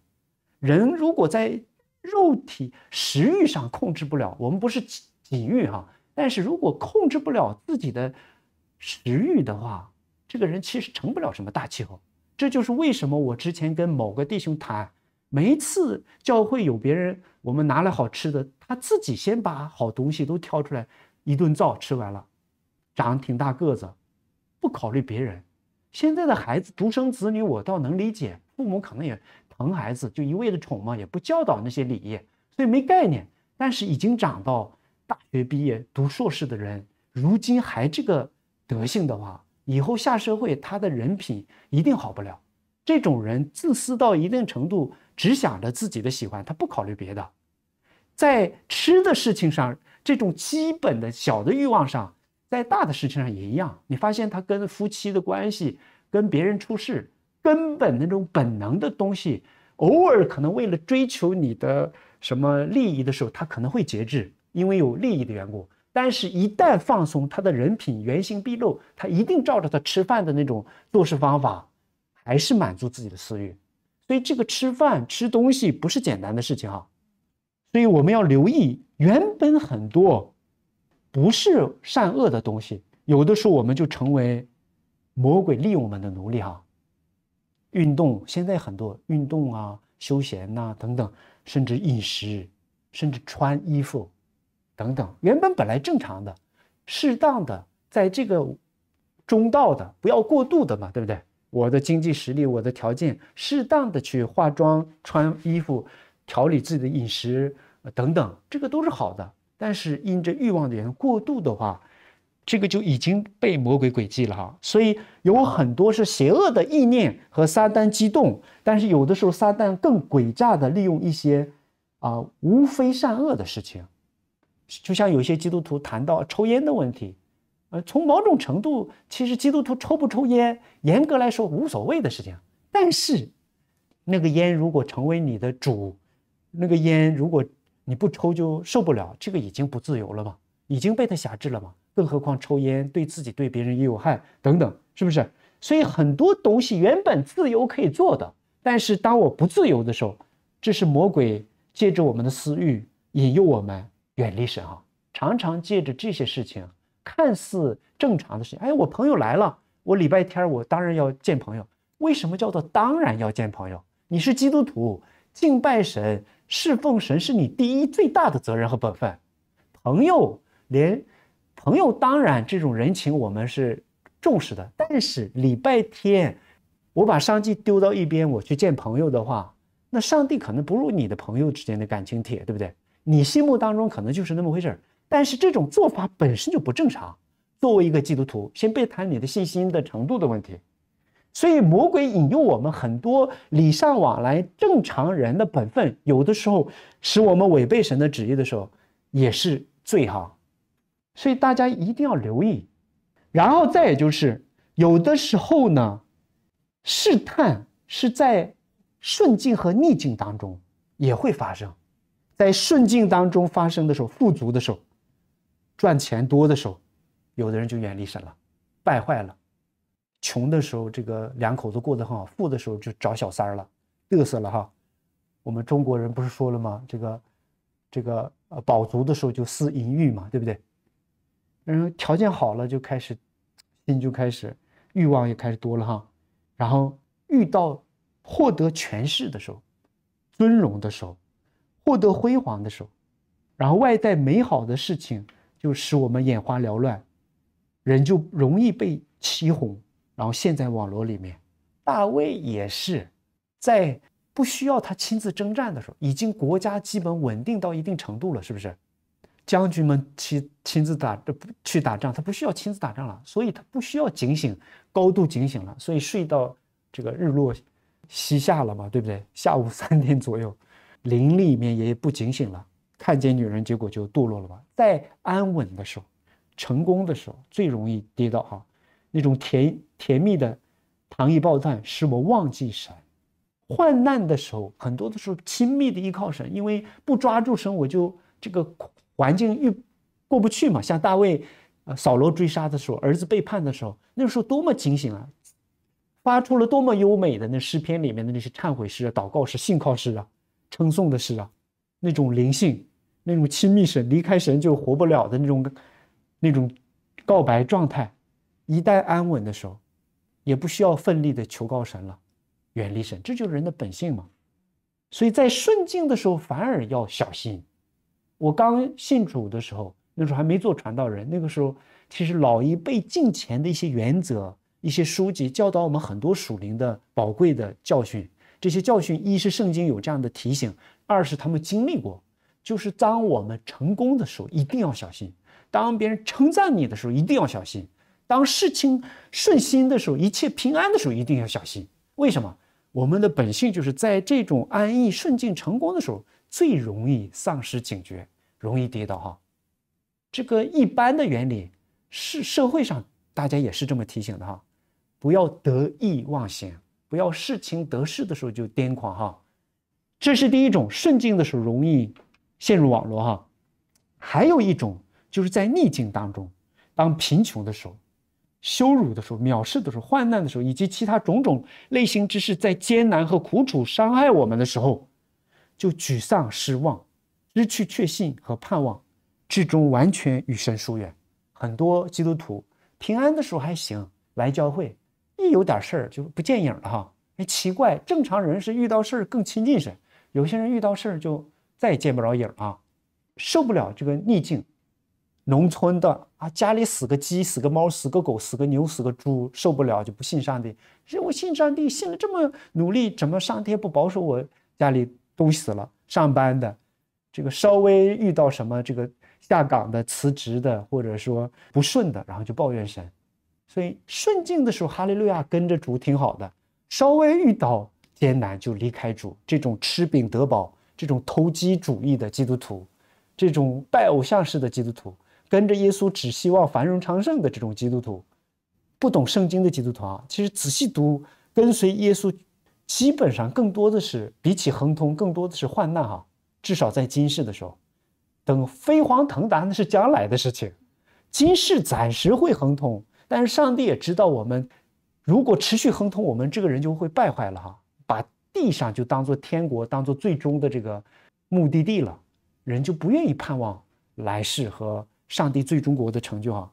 A: 人如果在肉体食欲上控制不了，我们不是己己欲哈，但是如果控制不了自己的食欲的话，这个人其实成不了什么大气候。这就是为什么我之前跟某个弟兄谈，每一次教会有别人。”我们拿来好吃的，他自己先把好东西都挑出来，一顿造吃完了，长挺大个子，不考虑别人。现在的孩子独生子女，我倒能理解，父母可能也疼孩子，就一味的宠嘛，也不教导那些礼业，所以没概念。但是已经长到大学毕业、读硕士的人，如今还这个德性的话，以后下社会他的人品一定好不了。这种人自私到一定程度，只想着自己的喜欢，他不考虑别的。在吃的事情上，这种基本的小的欲望上，在大的事情上也一样。你发现他跟夫妻的关系，跟别人处事，根本那种本能的东西，偶尔可能为了追求你的什么利益的时候，他可能会节制，因为有利益的缘故。但是，一旦放松，他的人品原形毕露，他一定照着他吃饭的那种做事方法，还是满足自己的私欲。所以，这个吃饭吃东西不是简单的事情啊。所以我们要留意，原本很多不是善恶的东西，有的时候我们就成为魔鬼利用我们的奴隶哈。运动现在很多运动啊、休闲呐等等，甚至饮食，甚至穿衣服等等，原本本来正常的、适当的，在这个中道的，不要过度的嘛，对不对？我的经济实力、我的条件，适当的去化妆、穿衣服，调理自己的饮食。等等，这个都是好的，但是因着欲望的原因过度的话，这个就已经被魔鬼诡计了哈。所以有很多是邪恶的意念和撒旦激动，但是有的时候撒旦更诡诈的利用一些啊无非善恶的事情，就像有些基督徒谈到抽烟的问题，呃，从某种程度，其实基督徒抽不抽烟，严格来说无所谓的事情，但是那个烟如果成为你的主，那个烟如果。你不抽就受不了，这个已经不自由了吗？已经被他辖制了吗？更何况抽烟对自己对别人也有害，等等，是不是？所以很多东西原本自由可以做的，但是当我不自由的时候，这是魔鬼借着我们的私欲引诱我们远离神啊！常常借着这些事情，看似正常的事情，哎，我朋友来了，我礼拜天我当然要见朋友。为什么叫做当然要见朋友？你是基督徒，敬拜神。侍奉神是你第一最大的责任和本分，朋友连朋友当然这种人情我们是重视的，但是礼拜天我把上帝丢到一边我去见朋友的话，那上帝可能不如你的朋友之间的感情铁，对不对？你心目当中可能就是那么回事，但是这种做法本身就不正常。作为一个基督徒，先别谈你的信心的程度的问题。所以魔鬼引诱我们很多礼尚往来，正常人的本分，有的时候使我们违背神的旨意的时候，也是罪哈。所以大家一定要留意。然后再也就是有的时候呢，试探是在顺境和逆境当中也会发生，在顺境当中发生的时候，富足的时候，赚钱多的时候，有的人就远离神了，败坏了。穷的时候，这个两口子过得很好；富的时候就找小三儿了，嘚瑟了哈。我们中国人不是说了吗？这个，这个呃，饱足的时候就思淫欲嘛，对不对？然后条件好了，就开始，心就开始，欲望也开始多了哈。然后遇到获得权势的时候、尊荣的时候、获得辉煌的时候，然后外在美好的事情就使我们眼花缭乱，人就容易被欺哄。然后现在网络里面，大卫也是，在不需要他亲自征战的时候，已经国家基本稳定到一定程度了，是不是？将军们亲亲自打去打仗，他不需要亲自打仗了，所以他不需要警醒，高度警醒了，所以睡到这个日落西下了嘛，对不对？下午三点左右，林里面也不警醒了，看见女人，结果就堕落了吧。在安稳的时候，成功的时候，最容易跌倒哈。那种甜甜蜜的糖衣炮弹，使我忘记神。患难的时候，很多的时候亲密的依靠神，因为不抓住神，我就这个环境遇过不去嘛。像大卫，扫罗追杀的时候，儿子背叛的时候，那时候多么警醒啊！发出了多么优美的那诗篇里面的那些忏悔诗啊、祷告诗、信靠诗啊、称颂的诗啊，那种灵性，那种亲密神离开神就活不了的那种那种告白状态。一旦安稳的时候，也不需要奋力的求告神了，远离神，这就是人的本性嘛。所以在顺境的时候，反而要小心。我刚信主的时候，那时候还没做传道人，那个时候其实老一辈进前的一些原则、一些书籍，教导我们很多属灵的宝贵的教训。这些教训，一是圣经有这样的提醒，二是他们经历过。就是当我们成功的时候，一定要小心；当别人称赞你的时候，一定要小心。当事情顺心的时候，一切平安的时候，一定要小心。为什么？我们的本性就是在这种安逸、顺境、成功的时候，最容易丧失警觉，容易跌倒。哈，这个一般的原理是社会上大家也是这么提醒的。哈，不要得意忘形，不要事情得势的时候就癫狂。哈，这是第一种顺境的时候容易陷入网络。哈，还有一种就是在逆境当中，当贫穷的时候。羞辱的时候，藐视的时候，患难的时候，以及其他种种内心之事，在艰难和苦楚伤害我们的时候，就沮丧、失望，失去确信和盼望，最终完全与神疏远。很多基督徒平安的时候还行，来教会，一有点事儿就不见影了哈。哎，奇怪，正常人是遇到事儿更亲近神，有些人遇到事儿就再也见不着影啊，受不了这个逆境。农村的啊，家里死个鸡、死个猫、死个狗、死个牛、死个猪，受不了就不信上帝。认为信上帝信了这么努力，怎么上天不保守我家里东西死了？上班的，这个稍微遇到什么这个下岗的、辞职的，或者说不顺的，然后就抱怨神。所以顺境的时候，哈利路亚跟着主挺好的。稍微遇到艰难就离开主，这种吃饼得饱，这种投机主义的基督徒，这种拜偶像式的基督徒。跟着耶稣只希望繁荣昌盛的这种基督徒，不懂圣经的基督徒啊，其实仔细读跟随耶稣，基本上更多的是比起亨通，更多的是患难哈。至少在今世的时候，等飞黄腾达那是将来的事情。今世暂时会亨通，但是上帝也知道我们，如果持续亨通，我们这个人就会败坏了哈。把地上就当做天国，当做最终的这个目的地了，人就不愿意盼望来世和。上帝最终国的成就哈，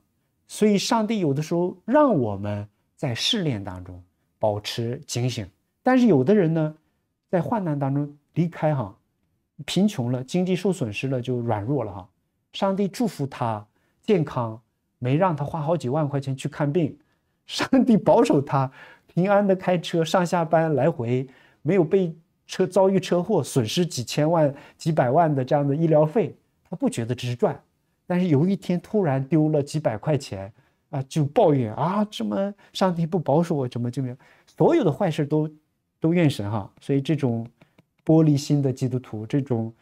A: 所以上帝有的时候让我们在试炼当中保持警醒，但是有的人呢，在患难当中离开哈，贫穷了，经济受损失了就软弱了哈。上帝祝福他健康，没让他花好几万块钱去看病，上帝保守他平安的开车上下班来回，没有被车遭遇车祸损失几千万、几百万的这样的医疗费，他不觉得这是赚。但是有一天突然丢了几百块钱，啊，就抱怨啊，怎么上帝不保守我，怎么怎么样，所有的坏事都都怨神哈？所以这种玻璃心的基督徒，这种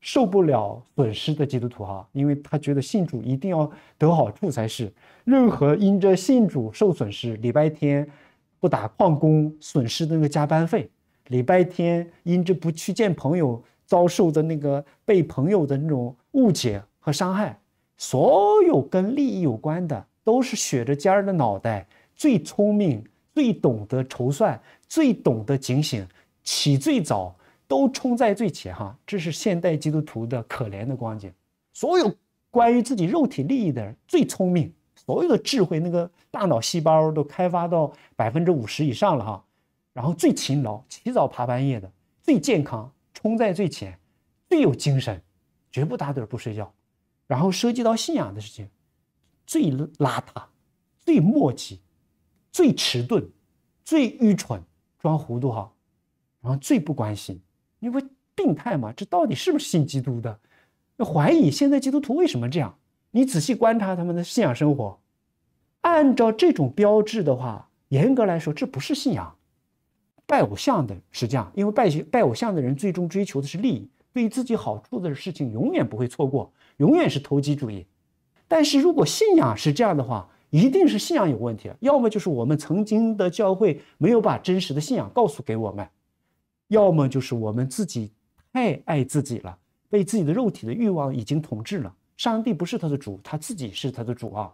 A: 受不了损失的基督徒哈，因为他觉得信主一定要得好处才是。任何因着信主受损失，礼拜天不打旷工损失的那个加班费，礼拜天因着不去见朋友遭受的那个被朋友的那种误解。和伤害，所有跟利益有关的，都是削着尖儿的脑袋，最聪明，最懂得筹算，最懂得警醒，起最早，都冲在最前，哈，这是现代基督徒的可怜的光景。所有关于自己肉体利益的，人最聪明，所有的智慧，那个大脑细胞都开发到百分之五十以上了，哈，然后最勤劳，起早爬半夜的，最健康，冲在最前，最有精神，绝不打盹不睡觉。然后涉及到信仰的事情，最邋遢、最磨叽、最迟钝、最愚蠢、装糊涂哈，然后最不关心，因为病态嘛，这到底是不是信基督的？怀疑现在基督徒为什么这样？你仔细观察他们的信仰生活，按照这种标志的话，严格来说，这不是信仰。拜偶像的是这样，因为拜拜偶像的人最终追求的是利益，对自己好处的事情永远不会错过。永远是投机主义，但是如果信仰是这样的话，一定是信仰有问题要么就是我们曾经的教会没有把真实的信仰告诉给我们，要么就是我们自己太爱自己了，被自己的肉体的欲望已经统治了。上帝不是他的主，他自己是他的主啊。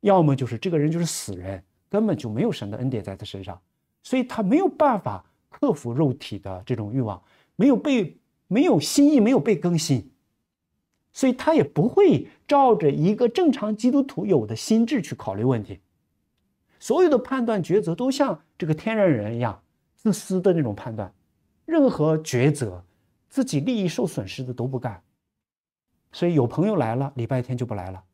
A: 要么就是这个人就是死人，根本就没有神的恩典在他身上，所以他没有办法克服肉体的这种欲望，没有被没有心意，没有被更新。所以他也不会照着一个正常基督徒有的心智去考虑问题，所有的判断抉择都像这个天然人一样自私的那种判断，任何抉择自己利益受损失的都不干。所以有朋友来了礼拜天就不来了，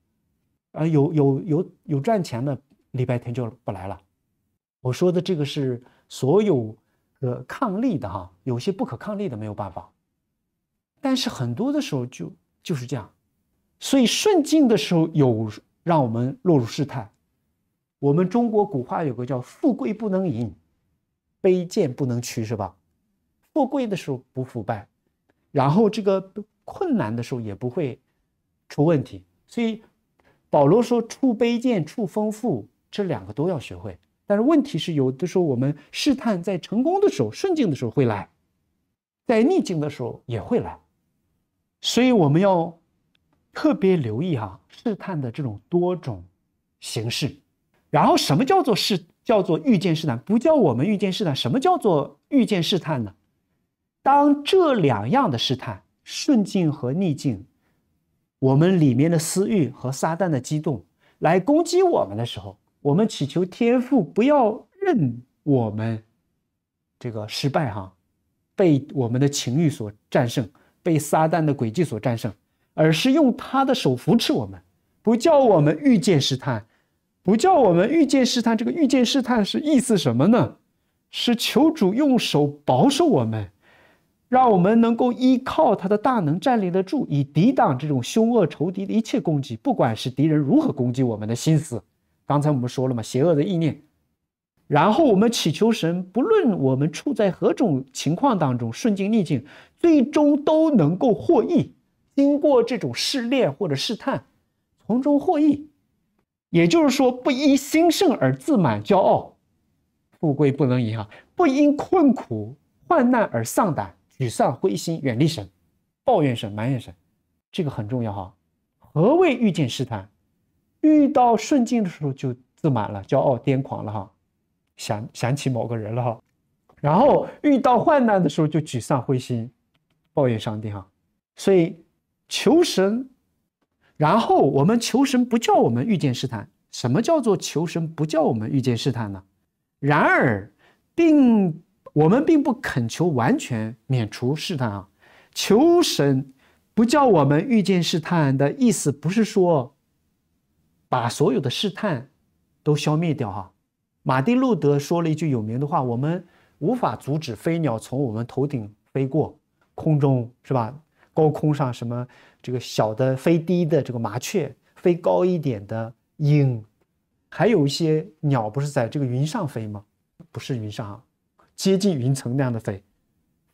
A: 啊，有有有有赚钱的礼拜天就不来了。我说的这个是所有呃抗力的哈，有些不可抗力的没有办法，但是很多的时候就。就是这样，所以顺境的时候有让我们落入试探。我们中国古话有个叫“富贵不能淫，卑贱不能屈”，是吧？富贵的时候不腐败，然后这个困难的时候也不会出问题。所以保罗说：“处卑贱，处丰富，这两个都要学会。”但是问题是，有的时候我们试探在成功的时候、顺境的时候会来，在逆境的时候也会来。所以我们要特别留意哈，试探的这种多种形式。然后，什么叫做试？叫做遇见试探，不叫我们遇见试探。什么叫做遇见试探呢？当这两样的试探，顺境和逆境，我们里面的私欲和撒旦的激动来攻击我们的时候，我们祈求天父不要任我们这个失败哈，被我们的情欲所战胜。被撒旦的诡计所战胜，而是用他的手扶持我们，不叫我们遇见试探，不叫我们遇见试探。这个遇见试探是意思什么呢？是求主用手保守我们，让我们能够依靠他的大能站立得住，以抵挡这种凶恶仇敌的一切攻击。不管是敌人如何攻击我们的心思，刚才我们说了嘛，邪恶的意念。然后我们祈求神，不论我们处在何种情况当中，顺境逆境，最终都能够获益。经过这种试炼或者试探，从中获益。也就是说，不因兴盛而自满骄傲，富贵不能淫啊；不因困苦患难而丧胆沮丧灰心，远离神，抱怨神埋怨神。这个很重要哈。何谓遇见试探？遇到顺境的时候就自满了，骄傲癫狂了哈。想想起某个人了哈，然后遇到患难的时候就沮丧灰心，抱怨上帝哈，所以求神。然后我们求神不叫我们遇见试探。什么叫做求神不叫我们遇见试探呢？然而，并我们并不恳求完全免除试探啊。求神不叫我们遇见试探的意思，不是说把所有的试探都消灭掉哈。马丁路德说了一句有名的话：“我们无法阻止飞鸟从我们头顶飞过，空中是吧？高空上什么？这个小的飞低的这个麻雀，飞高一点的鹰，还有一些鸟不是在这个云上飞吗？不是云上啊，接近云层那样的飞，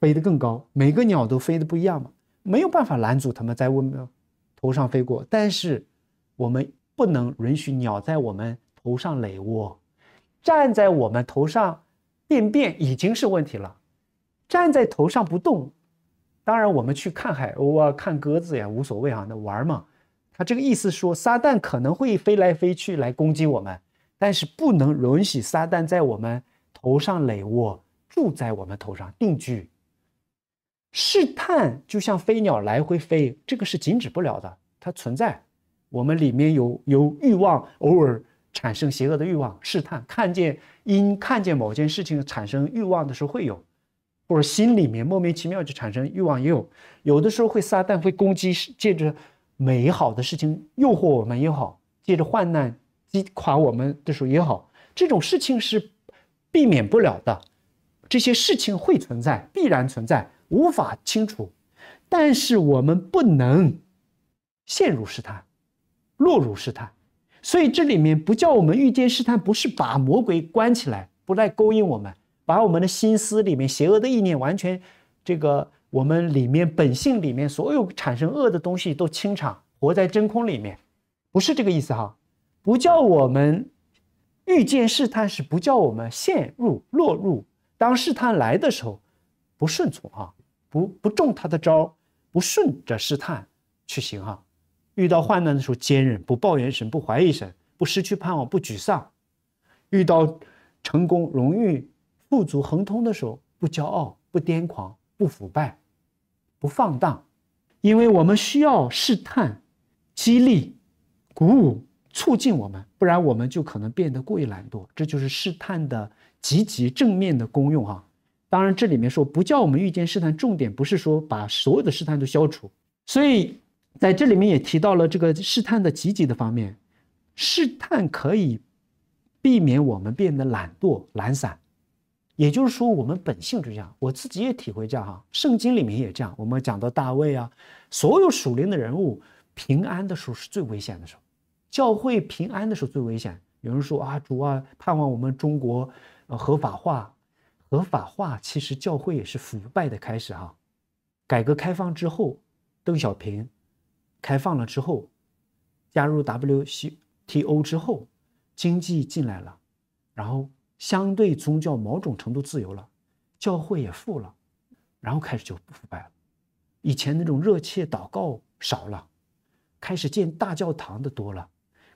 A: 飞得更高。每个鸟都飞得不一样嘛，没有办法拦阻它们在我们头上飞过。但是我们不能允许鸟在我们头上垒窝。”站在我们头上，便便已经是问题了。站在头上不动，当然我们去看海鸥啊，看鸽子呀，无所谓啊，那玩嘛。他这个意思说，撒旦可能会飞来飞去来攻击我们，但是不能允许撒旦在我们头上垒窝，住在我们头上定居。试探就像飞鸟来回飞，这个是禁止不了的，它存在。我们里面有有欲望，偶尔。产生邪恶的欲望，试探，看见因看见某件事情产生欲望的时候会有，或者心里面莫名其妙就产生欲望也有，有的时候会撒旦会攻击，借着美好的事情诱惑我们也好，借着患难击垮我们的时候也好，这种事情是避免不了的，这些事情会存在，必然存在，无法清除，但是我们不能陷入试探，落入试探。所以这里面不叫我们遇见试探，不是把魔鬼关起来，不来勾引我们，把我们的心思里面邪恶的意念完全，这个我们里面本性里面所有产生恶的东西都清场，活在真空里面，不是这个意思哈。不叫我们遇见试探，是不叫我们陷入落入当试探来的时候，不顺从哈，不不中他的招，不顺着试探去行哈。遇到患难的时候，坚韧，不抱怨神，不怀疑神，不失去盼望，不沮丧；遇到成功、荣誉、富足、亨通的时候，不骄傲，不癫狂，不腐败，不放荡。因为我们需要试探、激励、鼓舞、促进我们，不然我们就可能变得过于懒惰。这就是试探的积极正面的功用哈。当然，这里面说不叫我们遇见试探，重点不是说把所有的试探都消除，所以。在这里面也提到了这个试探的积极的方面，试探可以避免我们变得懒惰、懒散，也就是说，我们本性就这样。我自己也体会这样，哈，圣经里面也这样。我们讲到大卫啊，所有属灵的人物，平安的时候是最危险的时候。教会平安的时候最危险。有人说啊，主啊，盼望我们中国呃合法化，合法化其实教会也是腐败的开始，哈。改革开放之后，邓小平。开放了之后，加入 W C T O 之后，经济进来了，然后相对宗教某种程度自由了，教会也富了，然后开始就不腐败了。以前那种热切祷告少了，开始建大教堂的多了，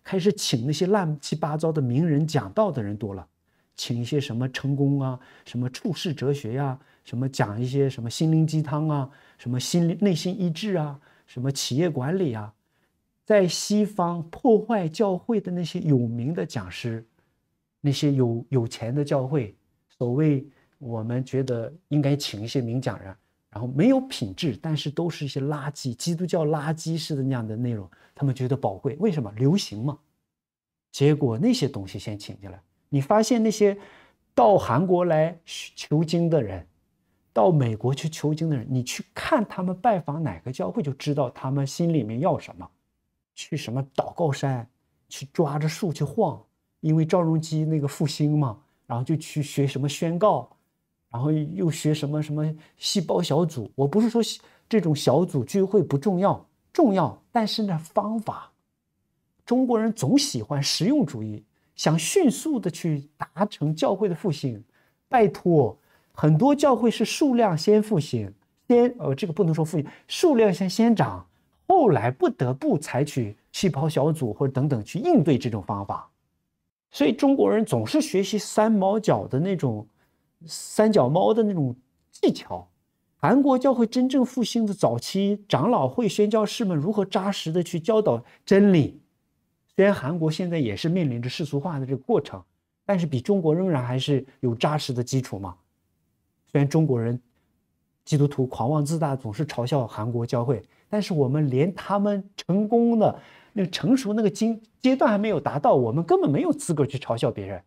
A: 开始请那些乱七八糟的名人讲道的人多了，请一些什么成功啊、什么处世哲学呀、什么讲一些什么心灵鸡汤啊、什么心灵内心医治啊。什么企业管理啊，在西方破坏教会的那些有名的讲师，那些有有钱的教会，所谓我们觉得应该请一些名讲人，然后没有品质，但是都是一些垃圾，基督教垃圾似的那样的内容，他们觉得宝贵，为什么流行嘛？结果那些东西先请进来，你发现那些到韩国来求经的人。到美国去求经的人，你去看他们拜访哪个教会，就知道他们心里面要什么。去什么祷告山，去抓着树去晃，因为赵荣基那个复兴嘛，然后就去学什么宣告，然后又学什么什么细胞小组。我不是说这种小组聚会不重要，重要，但是呢，方法，中国人总喜欢实用主义，想迅速的去达成教会的复兴，拜托。很多教会是数量先复兴，先呃，这个不能说复兴，数量先先长，后来不得不采取细胞小组或者等等去应对这种方法。所以中国人总是学习三毛脚的那种，三脚猫的那种技巧。韩国教会真正复兴的早期，长老会宣教士们如何扎实的去教导真理。虽然韩国现在也是面临着世俗化的这个过程，但是比中国仍然还是有扎实的基础嘛。虽然中国人基督徒狂妄自大，总是嘲笑韩国教会，但是我们连他们成功的那个成熟那个阶阶段还没有达到，我们根本没有资格去嘲笑别人。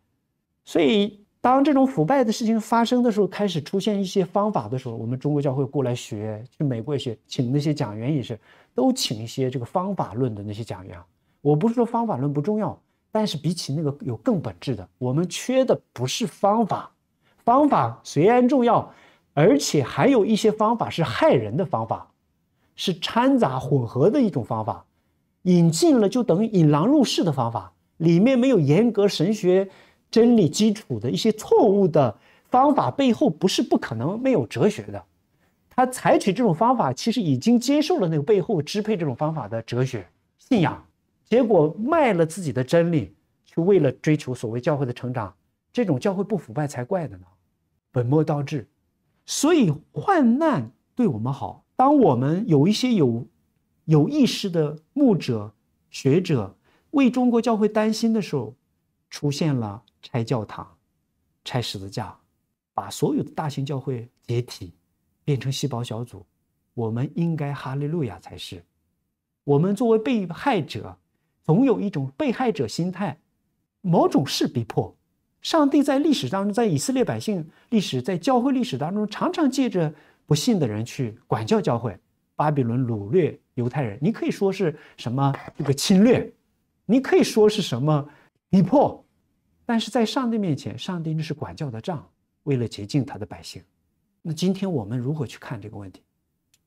A: 所以，当这种腐败的事情发生的时候，开始出现一些方法的时候，我们中国教会过来学，去美国学，请那些讲员也是都请一些这个方法论的那些讲员。我不是说方法论不重要，但是比起那个有更本质的，我们缺的不是方法。方法虽然重要，而且还有一些方法是害人的方法，是掺杂混合的一种方法，引进了就等于引狼入室的方法。里面没有严格神学真理基础的一些错误的方法，背后不是不可能没有哲学的。他采取这种方法，其实已经接受了那个背后支配这种方法的哲学信仰，结果卖了自己的真理，去为了追求所谓教会的成长，这种教会不腐败才怪的呢。本末倒置，所以患难对我们好。当我们有一些有有意识的牧者、学者为中国教会担心的时候，出现了拆教堂、拆十字架，把所有的大型教会解体，变成细胞小组。我们应该哈利路亚才是。我们作为被害者，总有一种被害者心态，某种事逼迫。上帝在历史当中，在以色列百姓历史、在教会历史当中，常常借着不信的人去管教教会。巴比伦掳掠犹太人，你可以说是什么这个侵略，你可以说是什么逼迫，但是在上帝面前，上帝那是管教的杖，为了洁净他的百姓。那今天我们如何去看这个问题？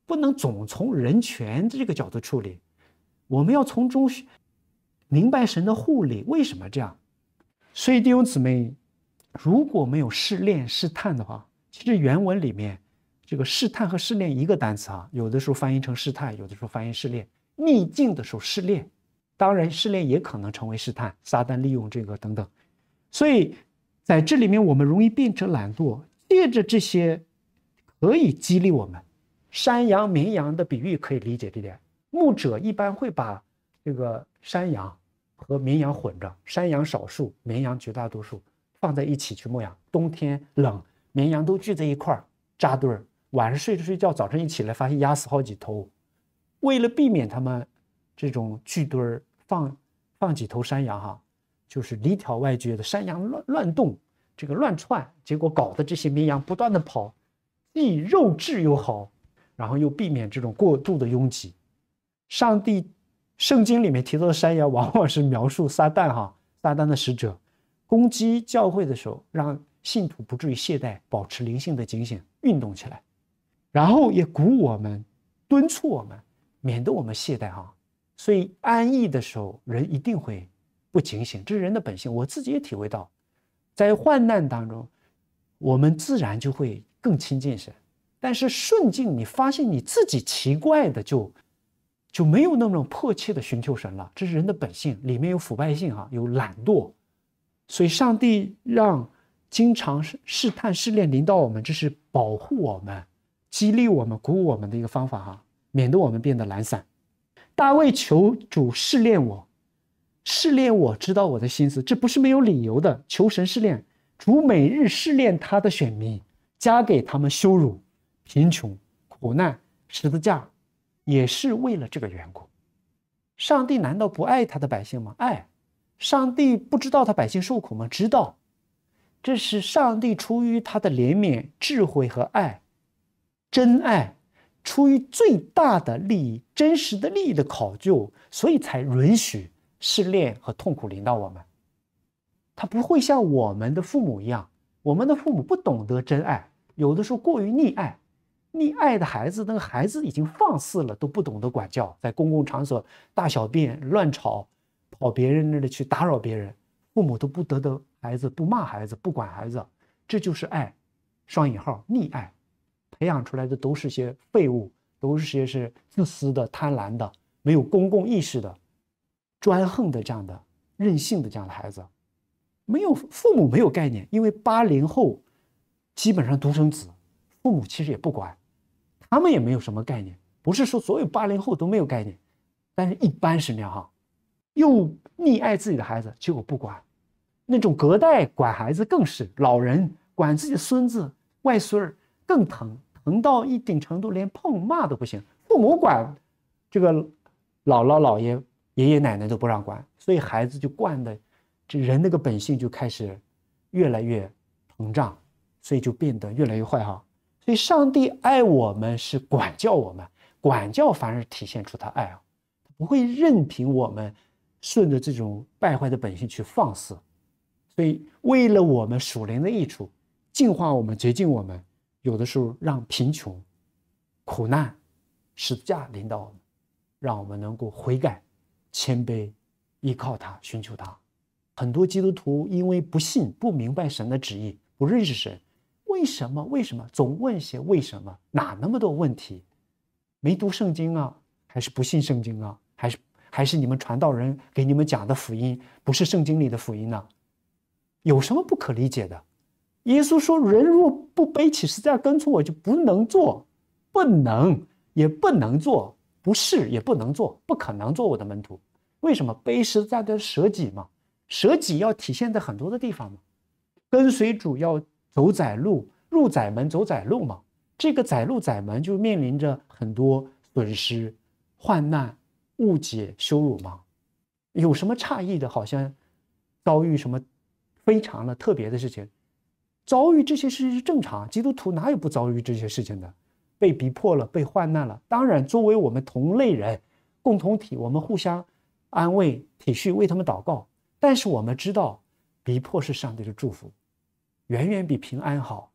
A: 不能总从人权这个角度处理，我们要从中明白神的护理为什么这样。所以弟兄姊妹，如果没有试炼、试探的话，其实原文里面这个试探和试炼一个单词啊，有的时候翻译成试探，有的时候翻译试炼。逆境的时候试炼，当然试炼也可能成为试探。撒旦利用这个等等。所以在这里面，我们容易变成懒惰。借着这些可以激励我们。山羊、绵羊的比喻可以理解这点。牧者一般会把这个山羊。和绵羊混着，山羊少数，绵羊绝大多数，放在一起去牧羊。冬天冷，绵羊都聚在一块儿扎堆儿，晚上睡着睡觉，早晨一起来发现压死好几头。为了避免他们这种聚堆儿，放放几头山羊哈，就是里挑外撅的山羊乱乱动，这个乱窜，结果搞得这些绵羊不断的跑。既肉质又好，然后又避免这种过度的拥挤。上帝。圣经里面提到的山羊，往往是描述撒旦哈撒旦的使者攻击教会的时候，让信徒不至于懈怠，保持灵性的警醒，运动起来，然后也鼓舞我们，敦促我们，免得我们懈怠哈。所以安逸的时候，人一定会不警醒，这是人的本性。我自己也体会到，在患难当中，我们自然就会更亲近神，但是顺境，你发现你自己奇怪的就。就没有那种迫切的寻求神了。这是人的本性里面有腐败性啊，有懒惰，所以上帝让经常试试探试炼临导我们，这是保护我们、激励我们、鼓舞我们的一个方法哈，免得我们变得懒散。大卫求主试炼我，试炼我知道我的心思，这不是没有理由的。求神试炼主每日试炼他的选民，加给他们羞辱、贫穷、苦难、十字架。也是为了这个缘故，上帝难道不爱他的百姓吗？爱，上帝不知道他百姓受苦吗？知道，这是上帝出于他的怜悯、智慧和爱、真爱，出于最大的利益、真实的利益的考究，所以才允许试炼和痛苦临到我们。他不会像我们的父母一样，我们的父母不懂得真爱，有的时候过于溺爱。溺爱的孩子，那个孩子已经放肆了，都不懂得管教，在公共场所大小便乱吵，跑别人那里去打扰别人，父母都不得的，孩子不骂孩子，不管孩子，这就是爱，双引号溺爱，培养出来的都是些废物，都是些是自私的、贪婪的、没有公共意识的、专横的这样的、任性的这样的孩子，没有父母没有概念，因为八零后基本上独生子。父母其实也不管，他们也没有什么概念。不是说所有八零后都没有概念，但是一般是那样哈。又溺爱自己的孩子，结果不管。那种隔代管孩子更是，老人管自己的孙子、外孙儿更疼，疼到一定程度连碰骂都不行。父母管，这个姥姥姥爷、爷爷奶奶都不让管，所以孩子就惯的，这人那个本性就开始越来越膨胀，所以就变得越来越坏哈。所以，上帝爱我们是管教我们，管教反而体现出他爱啊，不会任凭我们顺着这种败坏的本性去放肆。所以，为了我们属灵的益处，净化我们、洁净我们，有的时候让贫穷、苦难、十字架临到我们，让我们能够悔改、谦卑、依靠他、寻求他。很多基督徒因为不信、不明白神的旨意、不认识神。为什么？为什么总问些为什么？哪那么多问题？没读圣经啊？还是不信圣经啊？还是还是你们传道人给你们讲的福音不是圣经里的福音呢？有什么不可理解的？耶稣说：“人若不背起十字架跟从我，就不能做，不能，也不能做，不是也不能做，不可能做我的门徒。为什么背十字架的舍己嘛？舍己要体现在很多的地方嘛。跟随主要。”走窄路，入窄门，走窄路嘛。这个窄路窄门就面临着很多损失、患难、误解、羞辱嘛。有什么诧异的？好像遭遇什么非常的特别的事情，遭遇这些事情是正常。基督徒哪有不遭遇这些事情的？被逼迫了，被患难了。当然，作为我们同类人共同体，我们互相安慰、体恤，为他们祷告。但是我们知道，逼迫是上帝的祝福。远远比平安好，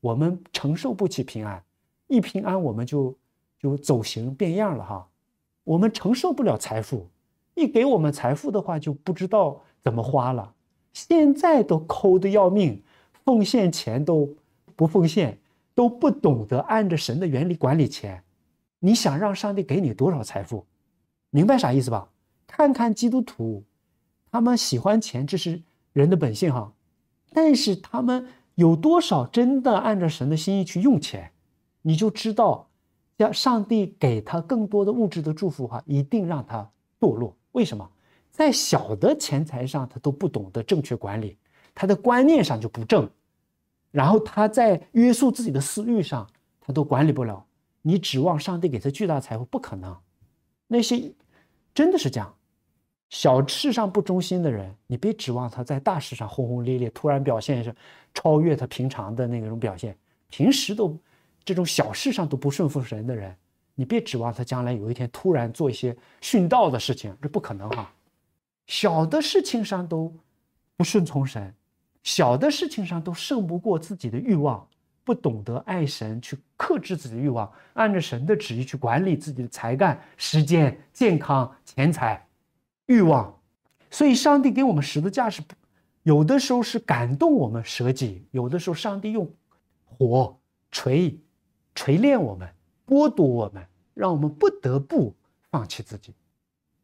A: 我们承受不起平安，一平安我们就就走形变样了哈，我们承受不了财富，一给我们财富的话就不知道怎么花了，现在都抠的要命，奉献钱都，不奉献都不懂得按着神的原理管理钱，你想让上帝给你多少财富，明白啥意思吧？看看基督徒，他们喜欢钱，这是人的本性哈。但是他们有多少真的按照神的心意去用钱，你就知道，要上帝给他更多的物质的祝福的话，一定让他堕落。为什么？在小的钱财上他都不懂得正确管理，他的观念上就不正，然后他在约束自己的私欲上他都管理不了，你指望上帝给他巨大财富不可能。那些真的是这样。小事上不忠心的人，你别指望他在大事上轰轰烈烈。突然表现是超越他平常的那种表现，平时都这种小事上都不顺服神的人，你别指望他将来有一天突然做一些殉道的事情，这不可能哈。小的事情上都不顺从神，小的事情上都胜不过自己的欲望，不懂得爱神，去克制自己欲望，按照神的旨意去管理自己的才干、时间、健康、钱财。欲望，所以上帝给我们十字架是，有的时候是感动我们舍己，有的时候上帝用火锤锤炼我们，剥夺我们，让我们不得不放弃自己。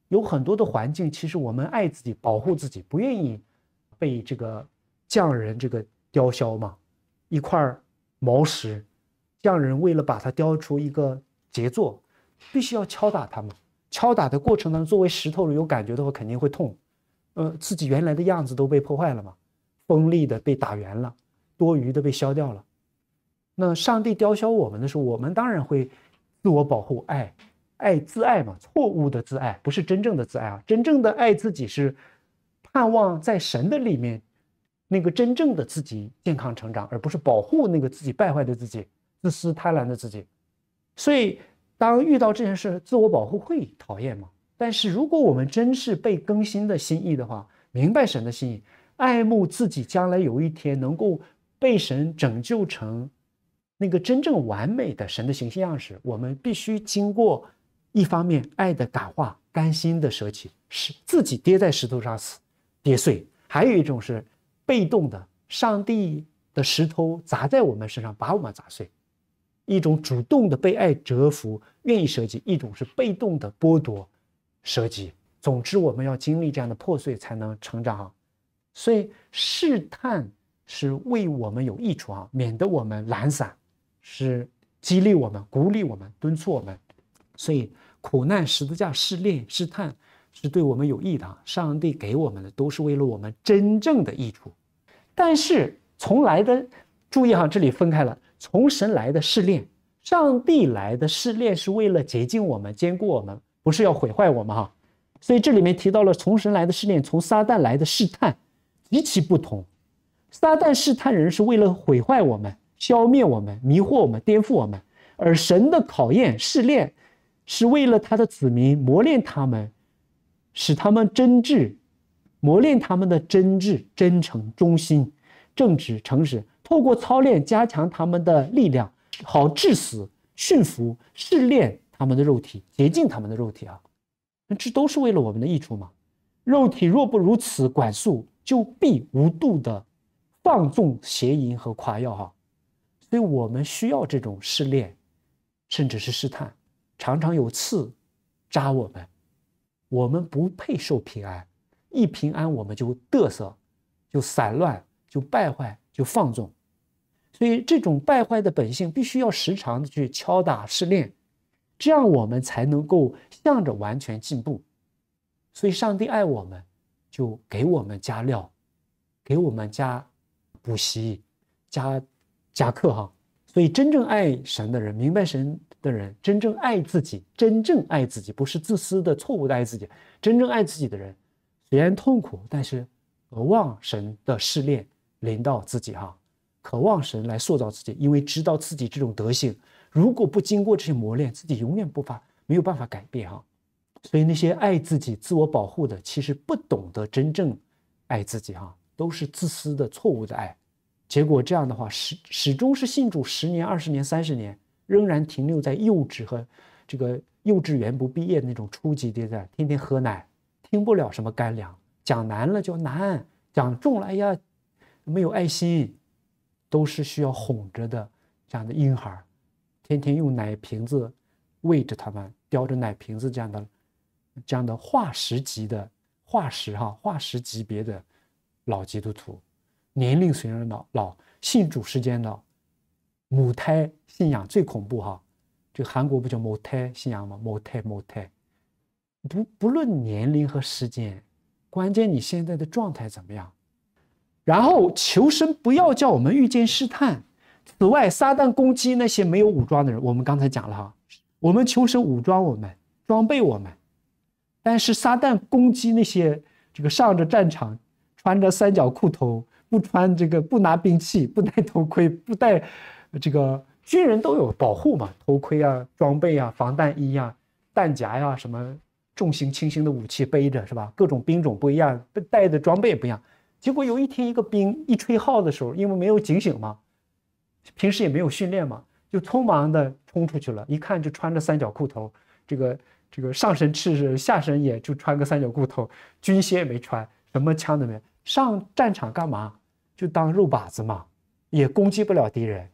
A: 有很多的环境，其实我们爱自己，保护自己，不愿意被这个匠人这个雕削嘛。一块毛石，匠人为了把它雕出一个杰作，必须要敲打它们，敲打的过程当中，作为石头有感觉的话，肯定会痛。呃，自己原来的样子都被破坏了嘛，锋利的被打圆了，多余的被削掉了。那上帝雕削我们的时候，我们当然会自我保护，爱爱自爱嘛。错误的自爱不是真正的自爱啊，真正的爱自己是盼望在神的里面那个真正的自己健康成长，而不是保护那个自己败坏的自己、自私贪婪的自己。所以。当遇到这件事，自我保护会讨厌吗？但是如果我们真是被更新的心意的话，明白神的心意，爱慕自己，将来有一天能够被神拯救成那个真正完美的神的形象样式，我们必须经过一方面爱的感化，甘心的舍弃，是自己跌在石头上死，跌碎；还有一种是被动的，上帝的石头砸在我们身上，把我们砸碎；一种主动的被爱折服。愿意舍己，一种是被动的剥夺，舍己。总之，我们要经历这样的破碎，才能成长。所以，试探是为我们有益处啊，免得我们懒散，是激励我们、鼓励我们、敦促我们。所以，苦难、十字架、试炼、试探，是对我们有益的。上帝给我们的都是为了我们真正的益处。但是，从来的注意哈，这里分开了从神来的试炼。上帝来的试炼是为了洁净我们、坚固我们，不是要毁坏我们哈。所以这里面提到了从神来的试炼，从撒旦来的试探，极其不同。撒旦试探人是为了毁坏我们、消灭我们、迷惑我们、颠覆我们，而神的考验、试炼是为了他的子民磨练他们，使他们真挚，磨练他们的真挚、真诚、忠心、正直、诚实，透过操练加强他们的力量。好致死、驯服、试炼他们的肉体，洁净他们的肉体啊！那这都是为了我们的益处嘛？肉体若不如此管束，就必无度的放纵邪淫和夸耀哈！所以我们需要这种试炼，甚至是试探，常常有刺扎我们。我们不配受平安，一平安我们就嘚瑟，就散乱，就败坏，就放纵。所以，这种败坏的本性必须要时常的去敲打试炼，这样我们才能够向着完全进步。所以，上帝爱我们，就给我们加料，给我们加补习，加加课哈。所以，真正爱神的人，明白神的人，真正爱自己，真正爱自己不是自私的、错误的爱自己。真正爱自己的人，虽然痛苦，但是望神的试炼临到自己哈。渴望神来塑造自己，因为知道自己这种德性，如果不经过这些磨练，自己永远不发，没有办法改变啊。所以那些爱自己、自我保护的，其实不懂得真正爱自己哈，都是自私的、错误的爱。结果这样的话，始始终是信主十年、二十年、三十年，仍然停留在幼稚和这个幼稚园不毕业的那种初级阶段，天天喝奶，听不了什么干粮，讲难了就难，讲重了，哎呀，没有爱心。都是需要哄着的，这样的婴孩，天天用奶瓶子喂着他们，叼着奶瓶子这样的，这样的化石级的化石哈，化石级别的老基督徒，年龄虽然老老，信主时间老，母胎信仰最恐怖哈，就韩国不叫母胎信仰吗？母胎母胎，不不论年龄和时间，关键你现在的状态怎么样？然后求生，不要叫我们遇见试探。此外，撒旦攻击那些没有武装的人。我们刚才讲了哈，我们求生武装我们装备我们，但是撒旦攻击那些这个上着战场、穿着三角裤头、不穿这个、不拿兵器、不戴头盔、不戴这个，军人都有保护嘛，头盔啊、装备啊、防弹衣啊、弹夹呀，什么重型、轻型的武器背着是吧？各种兵种不一样，带的装备不一样。结果有一天，一个兵一吹号的时候，因为没有警醒嘛，平时也没有训练嘛，就匆忙的冲出去了。一看就穿着三角裤头，这个这个上身赤着，下身也就穿个三角裤头，军靴也没穿，什么枪都没上战场干嘛？就当肉靶子嘛，也攻击不了敌人。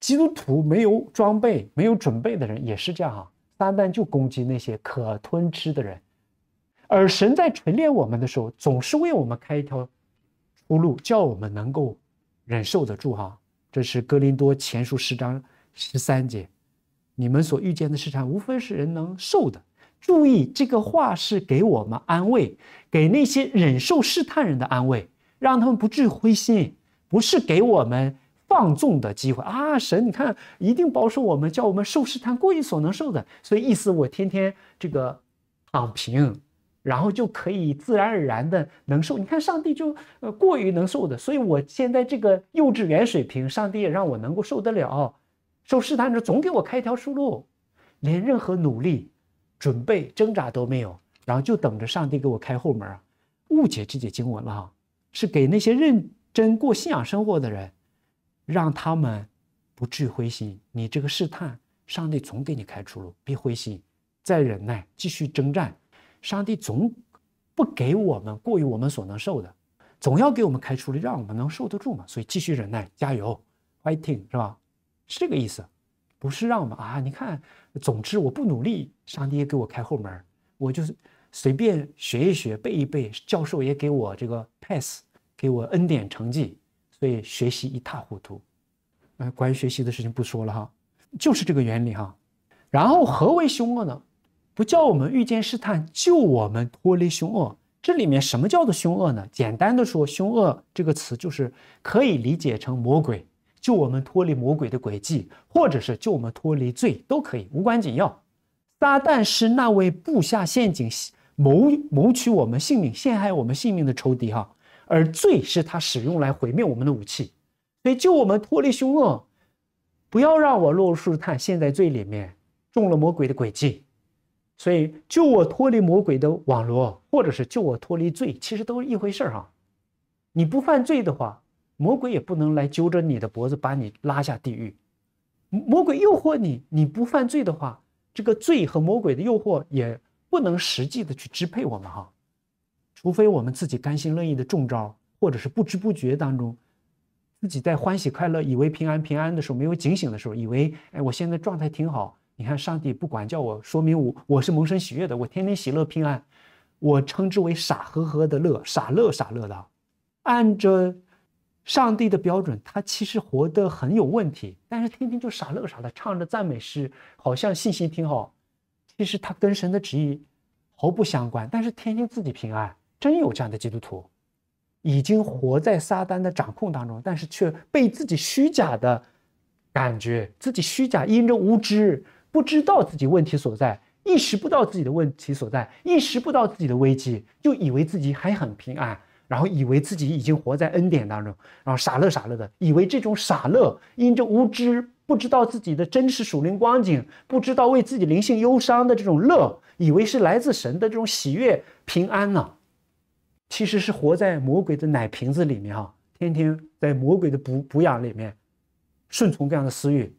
A: 基督徒没有装备、没有准备的人也是这样啊，撒旦就攻击那些可吞吃的人，而神在锤炼我们的时候，总是为我们开一条。出路叫我们能够忍受得住，哈，这是格林多前书十章十三节，你们所遇见的试探，无非是人能受的。注意，这个话是给我们安慰，给那些忍受试探人的安慰，让他们不于灰心，不是给我们放纵的机会啊！神，你看，一定保守我们，叫我们受试探，故意所能受的。所以意思，我天天这个躺平。然后就可以自然而然的能受，你看上帝就呃过于能受的，所以我现在这个幼稚园水平，上帝也让我能够受得了，受试探时总给我开一条出路，连任何努力、准备、挣扎都没有，然后就等着上帝给我开后门啊。误解这些经文了，是给那些认真过信仰生活的人，让他们不至于灰心。你这个试探，上帝总给你开出路，别灰心，再忍耐，继续征战。上帝总不给我们过于我们所能受的，总要给我们开出路，让我们能受得住嘛。所以继续忍耐，加油，fighting，是吧？是这个意思，不是让我们啊，你看，总之我不努力，上帝也给我开后门，我就是随便学一学、背一背，教授也给我这个 pass，给我恩典成绩，所以学习一塌糊涂。嗯，关于学习的事情不说了哈，就是这个原理哈。然后何为凶恶呢？不叫我们遇见试探，救我们脱离凶恶。这里面什么叫做凶恶呢？简单的说，凶恶这个词就是可以理解成魔鬼，救我们脱离魔鬼的诡计，或者是救我们脱离罪都可以，无关紧要。撒旦是那位布下陷阱、谋谋取我们性命、陷害我们性命的仇敌哈，而罪是他使用来毁灭我们的武器。所以，救我们脱离凶恶，不要让我落入试探，陷在罪里面，中了魔鬼的诡计。所以，救我脱离魔鬼的网络，或者是救我脱离罪，其实都是一回事儿哈。你不犯罪的话，魔鬼也不能来揪着你的脖子把你拉下地狱。魔鬼诱惑你，你不犯罪的话，这个罪和魔鬼的诱惑也不能实际的去支配我们哈。除非我们自己甘心乐意的中招，或者是不知不觉当中，自己在欢喜快乐、以为平安平安的时候，没有警醒的时候，以为哎我现在状态挺好。你看，上帝不管教我，说明我我是萌生喜悦的，我天天喜乐平安，我称之为傻呵呵的乐，傻乐傻乐的。按着上帝的标准，他其实活得很有问题，但是天天就傻乐傻的，唱着赞美诗，好像信心挺好。其实他跟神的旨意毫不相关，但是天天自己平安。真有这样的基督徒，已经活在撒旦的掌控当中，但是却被自己虚假的感觉，自己虚假，因着无知。不知道自己问题所在，意识不到自己的问题所在，意识不到自己的危机，就以为自己还很平安，然后以为自己已经活在恩典当中，然后傻乐傻乐的，以为这种傻乐因着无知，不知道自己的真实属灵光景，不知道为自己灵性忧伤的这种乐，以为是来自神的这种喜悦平安呢，其实是活在魔鬼的奶瓶子里面哈，天天在魔鬼的补补养里面，顺从这样的私欲，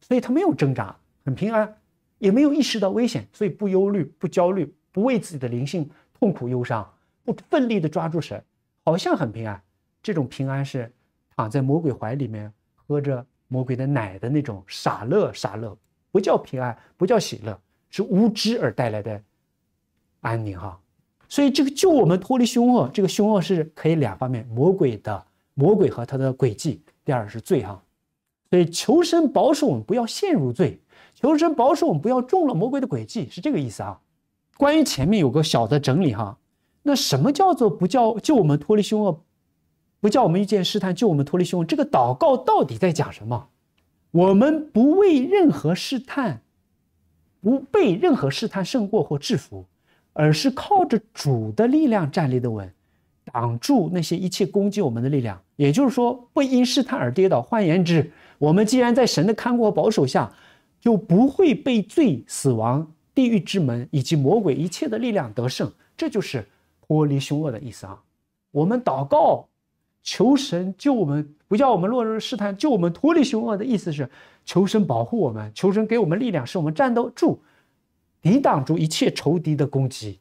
A: 所以他没有挣扎。很平安，也没有意识到危险，所以不忧虑、不焦虑、不为自己的灵性痛苦忧伤，不奋力的抓住神，好像很平安。这种平安是躺在魔鬼怀里面喝着魔鬼的奶的那种傻乐傻乐，不叫平安，不叫喜乐，是无知而带来的安宁哈。所以这个救我们脱离凶恶，这个凶恶是可以两方面：魔鬼的魔鬼和他的诡计，第二是罪哈。所以求生保守，我们不要陷入罪。求神保守，我们不要中了魔鬼的诡计，是这个意思啊。关于前面有个小的整理哈，那什么叫做不叫救我们脱离凶恶，不叫我们遇见试探，救我们脱离凶恶。这个祷告到底在讲什么？我们不为任何试探，不被任何试探胜过或制服，而是靠着主的力量站立的稳，挡住那些一切攻击我们的力量。也就是说，不因试探而跌倒。换言之，我们既然在神的看顾和保守下。就不会被罪、死亡、地狱之门以及魔鬼一切的力量得胜。这就是脱离凶恶的意思啊！我们祷告，求神救我们，不叫我们落入试探，救我们脱离凶恶的意思是，求神保护我们，求神给我们力量，使我们战斗住，抵挡住一切仇敌的攻击，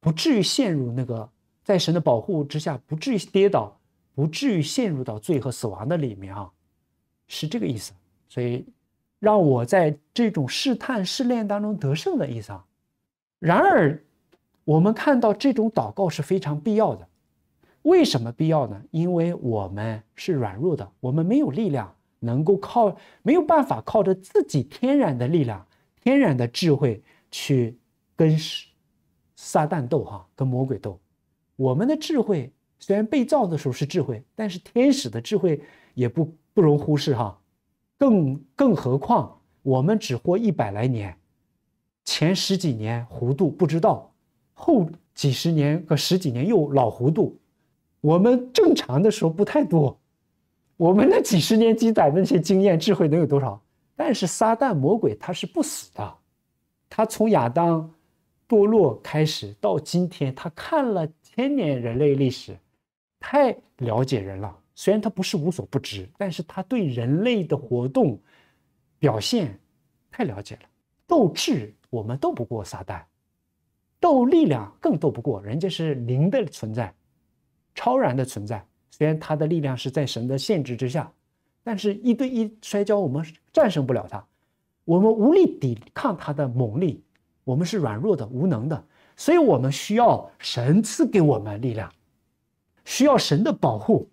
A: 不至于陷入那个在神的保护之下，不至于跌倒，不至于陷入到罪和死亡的里面啊！是这个意思，所以。让我在这种试探试炼当中得胜的意思啊。然而，我们看到这种祷告是非常必要的。为什么必要呢？因为我们是软弱的，我们没有力量能够靠，没有办法靠着自己天然的力量、天然的智慧去跟撒旦斗哈，跟魔鬼斗。我们的智慧虽然被造的时候是智慧，但是天使的智慧也不不容忽视哈。更更何况，我们只活一百来年，前十几年糊涂不知道，后几十年个十几年又老糊涂。我们正常的时候不太多，我们那几十年积攒的那些经验智慧能有多少？但是撒旦魔鬼他是不死的，他从亚当堕落开始到今天，他看了千年人类历史，太了解人了。虽然他不是无所不知，但是他对人类的活动表现太了解了。斗智我们斗不过撒旦，斗力量更斗不过，人家是灵的存在，超然的存在。虽然他的力量是在神的限制之下，但是一对一摔跤我们战胜不了他，我们无力抵抗他的猛力，我们是软弱的、无能的，所以我们需要神赐给我们力量，需要神的保护。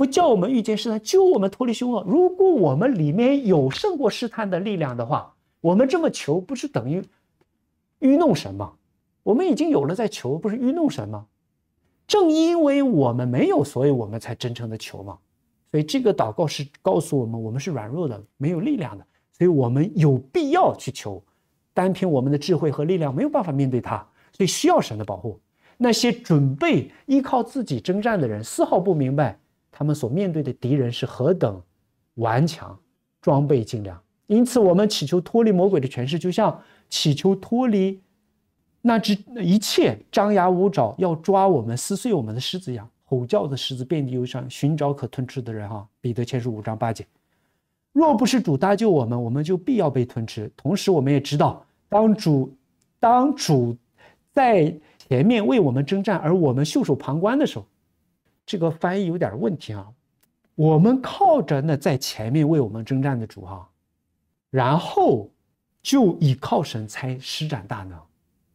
A: 不叫我们遇见试探，救我们脱离凶恶。如果我们里面有胜过试探的力量的话，我们这么求，不是等于愚弄神吗？我们已经有了，在求，不是愚弄神吗？正因为我们没有，所以我们才真诚的求嘛。所以这个祷告是告诉我们，我们是软弱的，没有力量的，所以我们有必要去求。单凭我们的智慧和力量，没有办法面对他，所以需要神的保护。那些准备依靠自己征战的人，丝毫不明白。他们所面对的敌人是何等顽强，装备精良。因此，我们祈求脱离魔鬼的权势，就像祈求脱离那只一切张牙舞爪要抓我们、撕碎我们的狮子一样。吼叫的狮子遍地忧伤，寻找可吞吃的人。哈，彼得前书五章八节：若不是主搭救我们，我们就必要被吞吃。同时，我们也知道，当主当主在前面为我们征战，而我们袖手旁观的时候。这个翻译有点问题啊！我们靠着那在前面为我们征战的主啊，然后就依靠神才施展大能，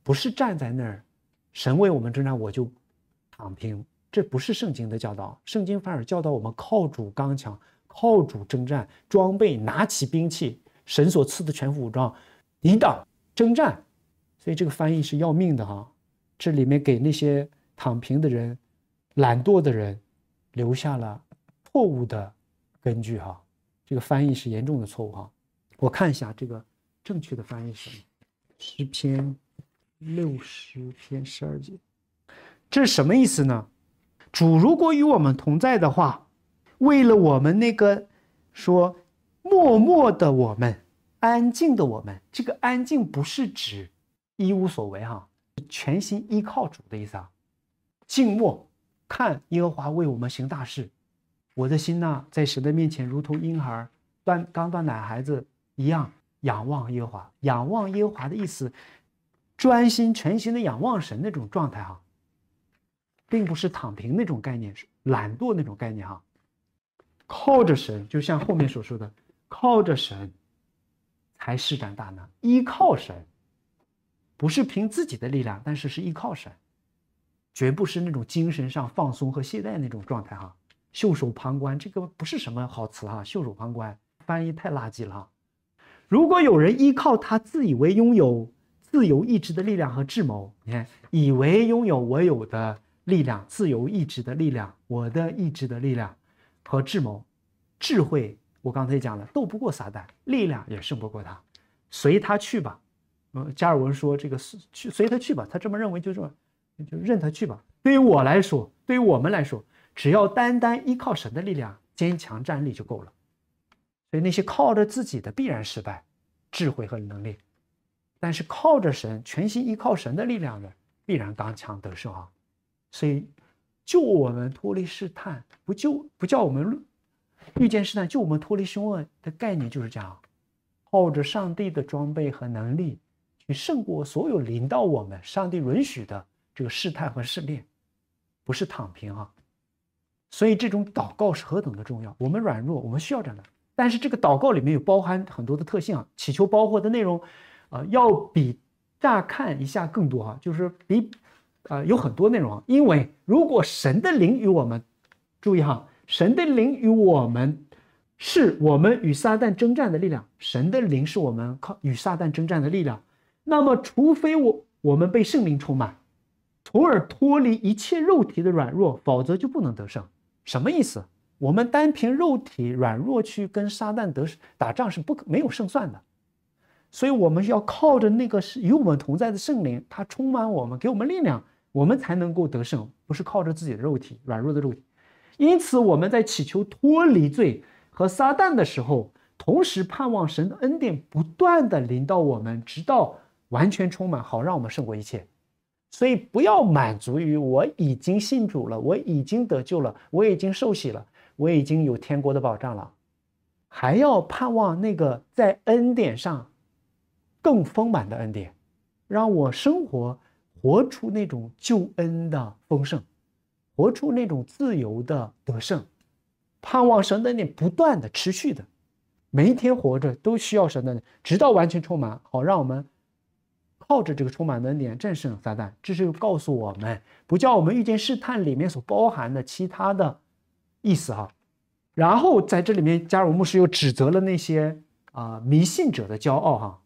A: 不是站在那儿，神为我们征战我就躺平，这不是圣经的教导。圣经反而教导我们靠主刚强，靠主征战，装备拿起兵器，神所赐的全副武装，抵挡征战。所以这个翻译是要命的哈！这里面给那些躺平的人。懒惰的人留下了错误的根据，哈，这个翻译是严重的错误，哈。我看一下这个正确的翻译是诗篇六十篇十二节，这是什么意思呢？主如果与我们同在的话，为了我们那个说默默的我们，安静的我们，这个安静不是指一无所为，哈，全心依靠主的意思啊，静默。看耶和华为我们行大事，我的心呐，在神的面前如同婴儿断刚断奶孩子一样仰望耶和华。仰望耶和华的意思，专心全心的仰望神那种状态哈，并不是躺平那种概念，懒惰那种概念哈。靠着神，就像后面所说的，靠着神才施展大能。依靠神，不是凭自己的力量，但是是依靠神。绝不是那种精神上放松和懈怠那种状态哈，袖手旁观这个不是什么好词哈，袖手旁观翻译太垃圾了哈。如果有人依靠他自以为拥有自由意志的力量和智谋，你看，以为拥有我有的力量，自由意志的力量，我的意志的力量和智谋，智慧，我刚才讲了，斗不过撒旦，力量也胜不过他，随他去吧。嗯，加尔文说这个随去，随他去吧，他这么认为就是。就任他去吧。对于我来说，对于我们来说，只要单单依靠神的力量，坚强站立就够了。所以那些靠着自己的必然失败，智慧和能力；但是靠着神，全心依靠神的力量的必然刚强得胜啊。所以，救我们脱离试探，不救不叫我们遇见试探？救我们脱离凶恶的概念，就是这样：靠着上帝的装备和能力，去胜过所有领到我们上帝允许的。这个试探和试炼，不是躺平啊。所以这种祷告是何等的重要。我们软弱，我们需要这的。但是这个祷告里面有包含很多的特性啊，祈求包括的内容，啊，要比大看一下更多哈，就是比，呃，有很多内容啊。因为如果神的灵与我们，注意哈，神的灵与我们，是我们与撒旦征战的力量。神的灵是我们靠与撒旦征战的力量。那么，除非我我们被圣灵充满。从而脱离一切肉体的软弱，否则就不能得胜。什么意思？我们单凭肉体软弱去跟撒旦得打仗是不可没有胜算的。所以我们要靠着那个是与我们同在的圣灵，他充满我们，给我们力量，我们才能够得胜，不是靠着自己的肉体软弱的肉体。因此我们在祈求脱离罪和撒旦的时候，同时盼望神的恩典不断的临到我们，直到完全充满，好让我们胜过一切。所以不要满足于我已经信主了，我已经得救了，我已经受洗了，我已经有天国的保障了，还要盼望那个在恩典上更丰满的恩典，让我生活活出那种救恩的丰盛，活出那种自由的得胜，盼望神的念不断的持续的，每一天活着都需要神的念，直到完全充满。好，让我们。靠着这个充满的怜战胜撒旦，这是告诉我们不叫我们遇见试探里面所包含的其他的意思哈。然后在这里面，加尔牧师又指责了那些啊迷信者的骄傲哈。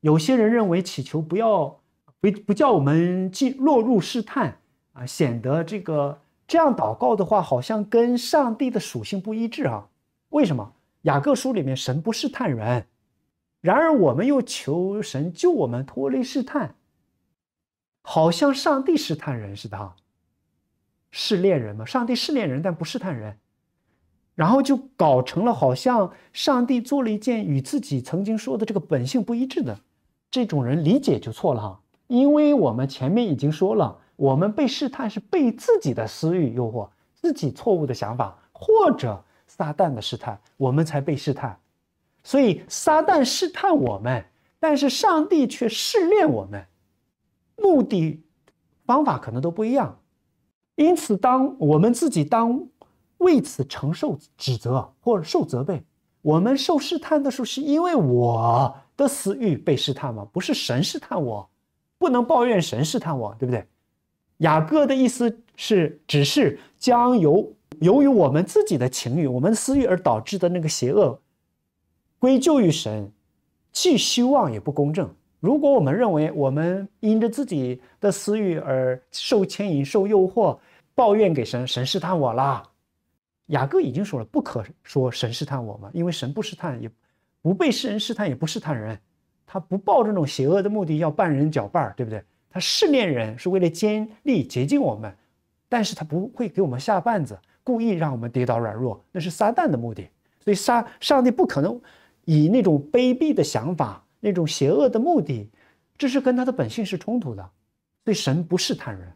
A: 有些人认为祈求不要不不叫我们进落入试探啊，显得这个这样祷告的话好像跟上帝的属性不一致啊。为什么？雅各书里面神不试探人。然而，我们又求神救我们脱离试探，好像上帝试探人似的哈。试炼人吗？上帝试炼人，但不试探人。然后就搞成了，好像上帝做了一件与自己曾经说的这个本性不一致的。这种人理解就错了哈。因为我们前面已经说了，我们被试探是被自己的私欲诱惑，自己错误的想法，或者撒旦的试探，我们才被试探。所以撒旦试探我们，但是上帝却试炼我们，目的、方法可能都不一样。因此，当我们自己当为此承受指责或者受责备，我们受试探的时候，是因为我的私欲被试探吗？不是神试探我，不能抱怨神试探我，对不对？雅各的意思是，只是将由由于我们自己的情欲、我们私欲而导致的那个邪恶。归咎于神，既虚妄也不公正。如果我们认为我们因着自己的私欲而受牵引、受诱惑，抱怨给神，神试探我啦。雅各已经说了，不可说神试探我嘛，因为神不试探，也不被世人试探，也不试探人，他不抱这种邪恶的目的要绊人脚绊儿，对不对？他试炼人是为了坚力洁净我们，但是他不会给我们下绊子，故意让我们跌倒软弱，那是撒旦的目的。所以撒上帝不可能。以那种卑鄙的想法、那种邪恶的目的，这是跟他的本性是冲突的。所以神不是试探人，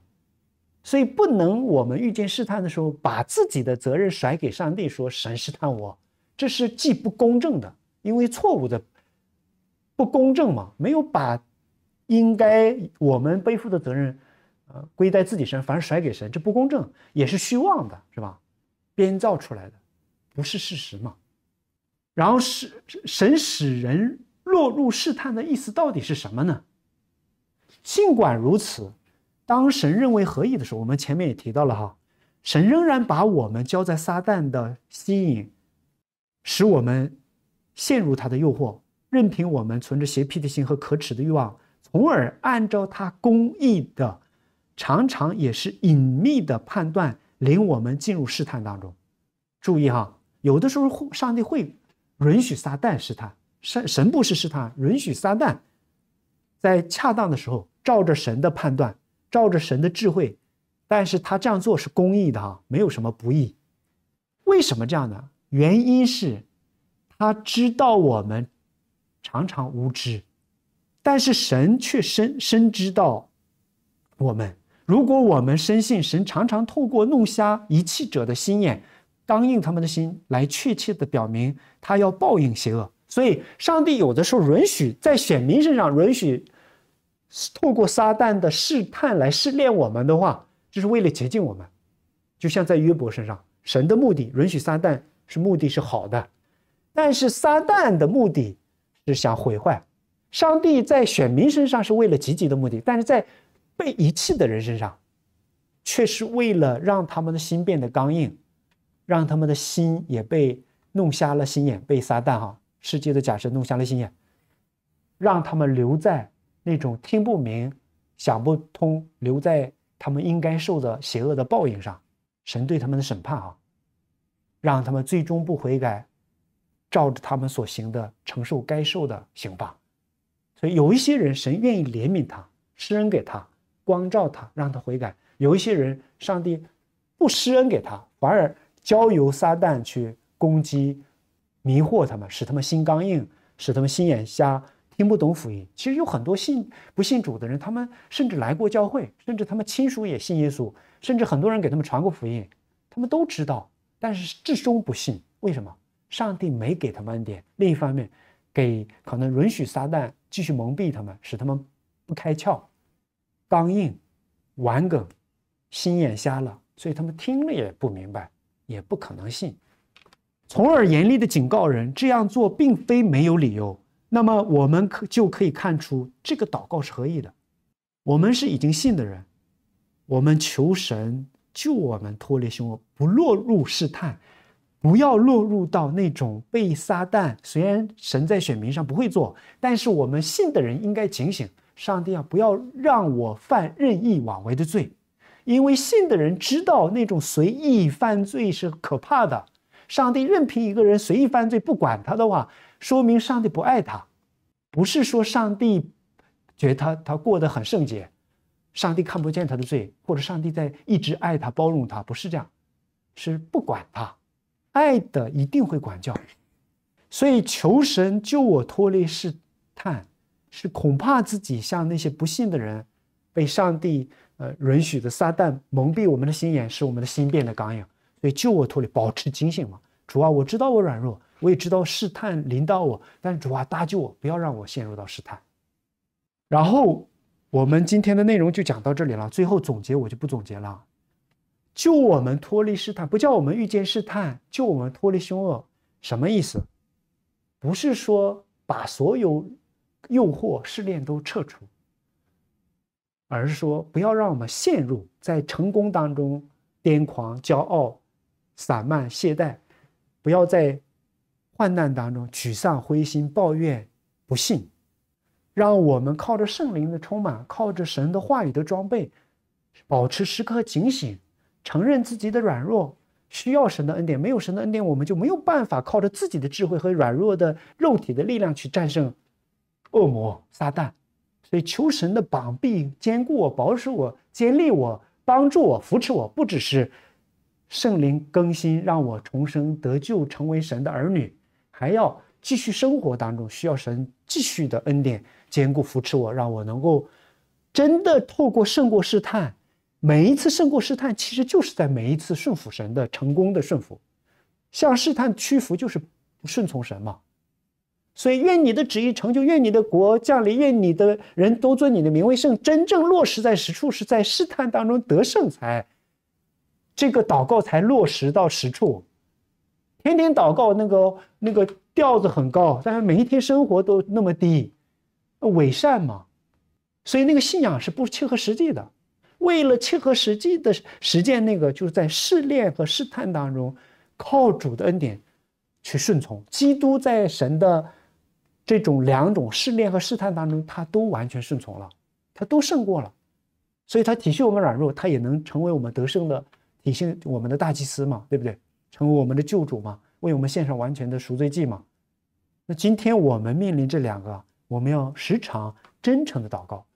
A: 所以不能我们遇见试探的时候，把自己的责任甩给上帝，说神试探我，这是既不公正的，因为错误的，不公正嘛，没有把应该我们背负的责任呃，归在自己身上，反而甩给神，这不公正，也是虚妄的，是吧？编造出来的，不是事实嘛。然后使神使人落入试探的意思到底是什么呢？尽管如此，当神认为何意的时候，我们前面也提到了哈，神仍然把我们交在撒旦的吸引，使我们陷入他的诱惑，任凭我们存着邪僻的心和可耻的欲望，从而按照他公义的、常常也是隐秘的判断，领我们进入试探当中。注意哈，有的时候会，上帝会。允许撒旦试探，神神不是试探，允许撒旦在恰当的时候，照着神的判断，照着神的智慧，但是他这样做是公义的哈，没有什么不义。为什么这样呢？原因是他知道我们常常无知，但是神却深深知道我们。如果我们深信神，常常透过弄瞎遗弃者的心眼。刚硬，他们的心来确切的表明他要报应邪恶，所以上帝有的时候允许在选民身上允许，透过撒旦的试探来试炼我们的话，就是为了接近我们。就像在约伯身上，神的目的允许撒旦是目的是好的，但是撒旦的目的是想毁坏。上帝在选民身上是为了积极的目的，但是在被遗弃的人身上，却是为了让他们的心变得刚硬。让他们的心也被弄瞎了心眼，被撒旦哈世界的假神弄瞎了心眼，让他们留在那种听不明、想不通，留在他们应该受的邪恶的报应上，神对他们的审判哈，让他们最终不悔改，照着他们所行的承受该受的刑罚。所以有一些人，神愿意怜悯他，施恩给他，光照他，让他悔改；有一些人，上帝不施恩给他，反而。交由撒旦去攻击、迷惑他们，使他们心刚硬，使他们心眼瞎，听不懂福音。其实有很多信不信主的人，他们甚至来过教会，甚至他们亲属也信耶稣，甚至很多人给他们传过福音，他们都知道，但是至终不信。为什么？上帝没给他们恩典。另一方面，给可能允许撒旦继续蒙蔽他们，使他们不开窍、刚硬、顽梗、心眼瞎了，所以他们听了也不明白。也不可能信，从而严厉的警告人这样做并非没有理由。那么我们可就可以看出这个祷告是何意的。我们是已经信的人，我们求神救我们脱离凶恶，不落入试探，不要落入到那种被撒旦。虽然神在选民上不会做，但是我们信的人应该警醒，上帝啊，不要让我犯任意妄为的罪。因为信的人知道那种随意犯罪是可怕的。上帝任凭一个人随意犯罪，不管他的话，说明上帝不爱他，不是说上帝觉得他他过得很圣洁，上帝看不见他的罪，或者上帝在一直爱他、包容他，不是这样，是不管他。爱的一定会管教，所以求神救我脱离试探，是恐怕自己像那些不信的人被上帝。呃，允许的撒旦蒙蔽我们的心眼，使我们的心变得刚硬，所以救我脱离，保持警醒嘛。主啊，我知道我软弱，我也知道试探临到我，但是主啊，搭救我，不要让我陷入到试探。然后我们今天的内容就讲到这里了。最后总结我就不总结了，救我们脱离试探，不叫我们遇见试探，救我们脱离凶恶，什么意思？不是说把所有诱惑试炼都撤除。而是说，不要让我们陷入在成功当中癫狂、骄傲、散漫、懈怠；不要在患难当中沮丧、灰心、抱怨、不幸。让我们靠着圣灵的充满，靠着神的话语的装备，保持时刻警醒，承认自己的软弱，需要神的恩典。没有神的恩典，我们就没有办法靠着自己的智慧和软弱的肉体的力量去战胜恶魔撒旦。所以，求神的膀臂坚固我、保守我、坚立我、帮助我、扶持我。不只是圣灵更新，让我重生得救，成为神的儿女，还要继续生活当中需要神继续的恩典，坚固扶持我，让我能够真的透过胜过试探。每一次胜过试探，其实就是在每一次顺服神的成功。的顺服，向试探屈服就是顺从神嘛。所以愿你的旨意成就，愿你的国降临，愿你的人都尊你的名为圣。真正落实在实处，是在试探当中得胜才，这个祷告才落实到实处。天天祷告，那个那个调子很高，但是每一天生活都那么低，伪善嘛。所以那个信仰是不切合实际的。为了切合实际的实践，那个就是在试炼和试探当中，靠主的恩典去顺从基督，在神的。这种两种试炼和试探当中，他都完全顺从了，他都胜过了，所以他体恤我们软弱，他也能成为我们得胜的体恤我们的大祭司嘛，对不对？成为我们的救主嘛，为我们献上完全的赎罪祭嘛。那今天我们面临这两个，我们要时常真诚的祷告：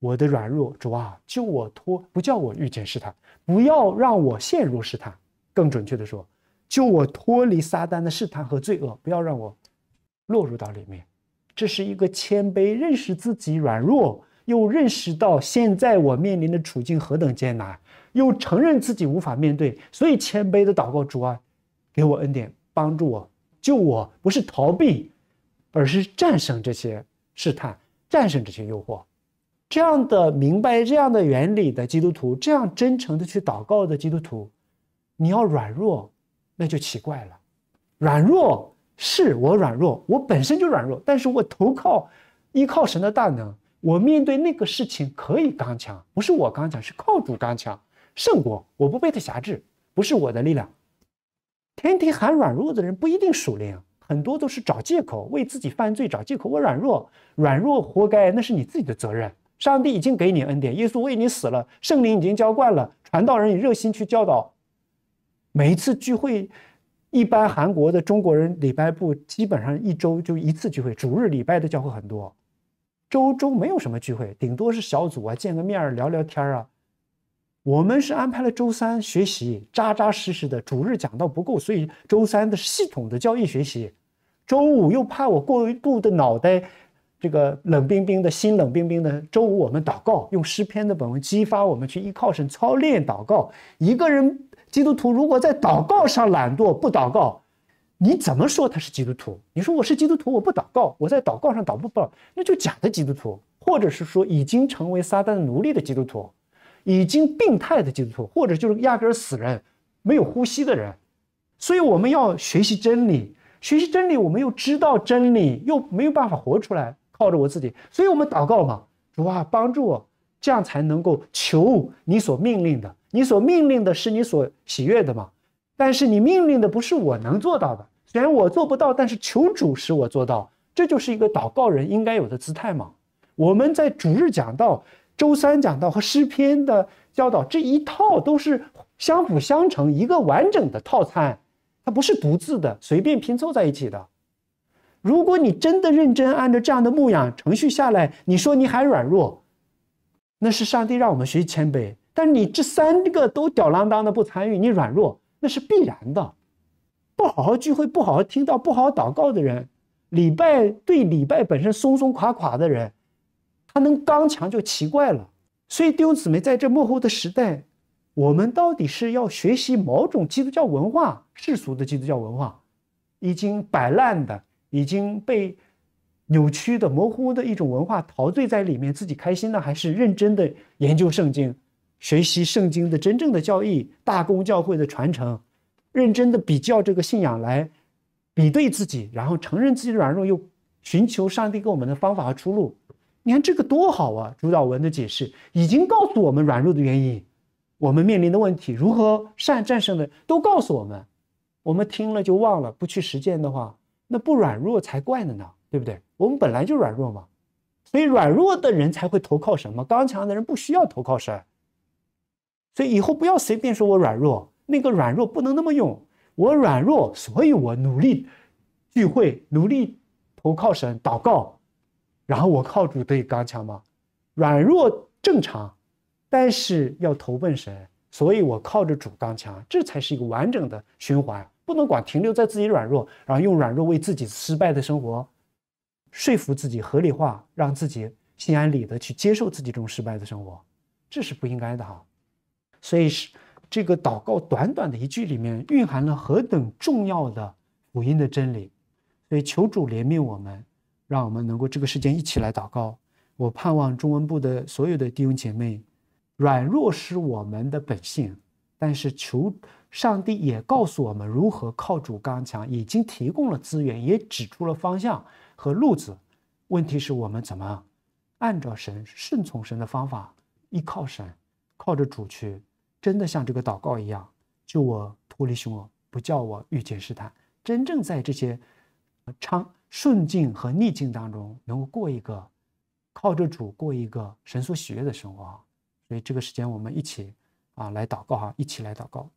A: 我的软弱，主啊，救我脱，不叫我遇见试探，不要让我陷入试探。更准确的说，救我脱离撒旦的试探和罪恶，不要让我。落入到里面，这是一个谦卑，认识自己软弱，又认识到现在我面临的处境何等艰难，又承认自己无法面对，所以谦卑的祷告主啊，给我恩典帮助我救我，不是逃避，而是战胜这些试探，战胜这些诱惑。这样的明白这样的原理的基督徒，这样真诚的去祷告的基督徒，你要软弱，那就奇怪了，软弱。是我软弱，我本身就软弱，但是我投靠、依靠神的大能，我面对那个事情可以刚强。不是我刚强，是靠主刚强胜过。我不被他辖制，不是我的力量。天天喊软弱的人不一定属灵，很多都是找借口为自己犯罪找借口。我软弱，软弱活该，那是你自己的责任。上帝已经给你恩典，耶稣为你死了，圣灵已经浇灌了，传道人也热心去教导，每一次聚会。一般韩国的中国人礼拜部基本上一周就一次聚会，主日礼拜的教会很多，周中没有什么聚会，顶多是小组啊见个面儿聊聊天儿啊。我们是安排了周三学习，扎扎实实的，主日讲到不够，所以周三的系统的教育学习。周五又怕我过度的脑袋，这个冷冰冰的心冷冰冰的，周五我们祷告，用诗篇的本文激发我们去依靠神操练祷告，一个人。基督徒如果在祷告上懒惰不祷告，你怎么说他是基督徒？你说我是基督徒，我不祷告，我在祷告上祷不报，那就假的基督徒，或者是说已经成为撒旦奴隶的基督徒，已经病态的基督徒，或者就是压根儿死人，没有呼吸的人。所以我们要学习真理，学习真理，我们又知道真理，又没有办法活出来，靠着我自己。所以我们祷告嘛，主啊，帮助我。这样才能够求你所命令的，你所命令的是你所喜悦的嘛？但是你命令的不是我能做到的，虽然我做不到，但是求主使我做到，这就是一个祷告人应该有的姿态嘛？我们在主日讲到、周三讲到和诗篇的教导这一套都是相辅相成，一个完整的套餐，它不是独自的随便拼凑在一起的。如果你真的认真按照这样的牧养程序下来，你说你还软弱？那是上帝让我们学习谦卑，但你这三个都吊郎当的不参与，你软弱，那是必然的。不好好聚会，不好好听到，不好祷告的人，礼拜对礼拜本身松松垮垮的人，他能刚强就奇怪了。所以弟兄姊妹，在这幕后的时代，我们到底是要学习某种基督教文化，世俗的基督教文化已经摆烂的，已经被。扭曲的、模糊的一种文化，陶醉在里面自己开心呢，还是认真的研究圣经、学习圣经的真正的教义、大公教会的传承，认真的比较这个信仰来比对自己，然后承认自己软弱，又寻求上帝给我们的方法和出路。你看这个多好啊！主导文的解释已经告诉我们软弱的原因，我们面临的问题，如何善战胜的都告诉我们。我们听了就忘了，不去实践的话，那不软弱才怪呢呢，对不对？我们本来就软弱嘛，所以软弱的人才会投靠神。刚强的人不需要投靠神，所以以后不要随便说我软弱。那个软弱不能那么用，我软弱，所以我努力聚会，努力投靠神，祷告，然后我靠主得刚强嘛。软弱正常，但是要投奔神，所以我靠着主刚强，这才是一个完整的循环。不能光停留在自己软弱，然后用软弱为自己失败的生活。说服自己合理化，让自己心安理得去接受自己这种失败的生活，这是不应该的哈。所以是这个祷告短短的一句里面蕴含了何等重要的福音的真理。所以求主怜悯我们，让我们能够这个时间一起来祷告。我盼望中文部的所有的弟兄姐妹，软弱是我们的本性，但是求上帝也告诉我们如何靠主刚强，已经提供了资源，也指出了方向。和路子，问题是我们怎么按照神顺从神的方法，依靠神，靠着主去，真的像这个祷告一样，救我脱离凶恶，不叫我遇见试探，真正在这些昌顺境和逆境当中，能够过一个靠着主过一个神所喜悦的生活。所以这个时间我们一起啊来祷告哈，一起来祷告。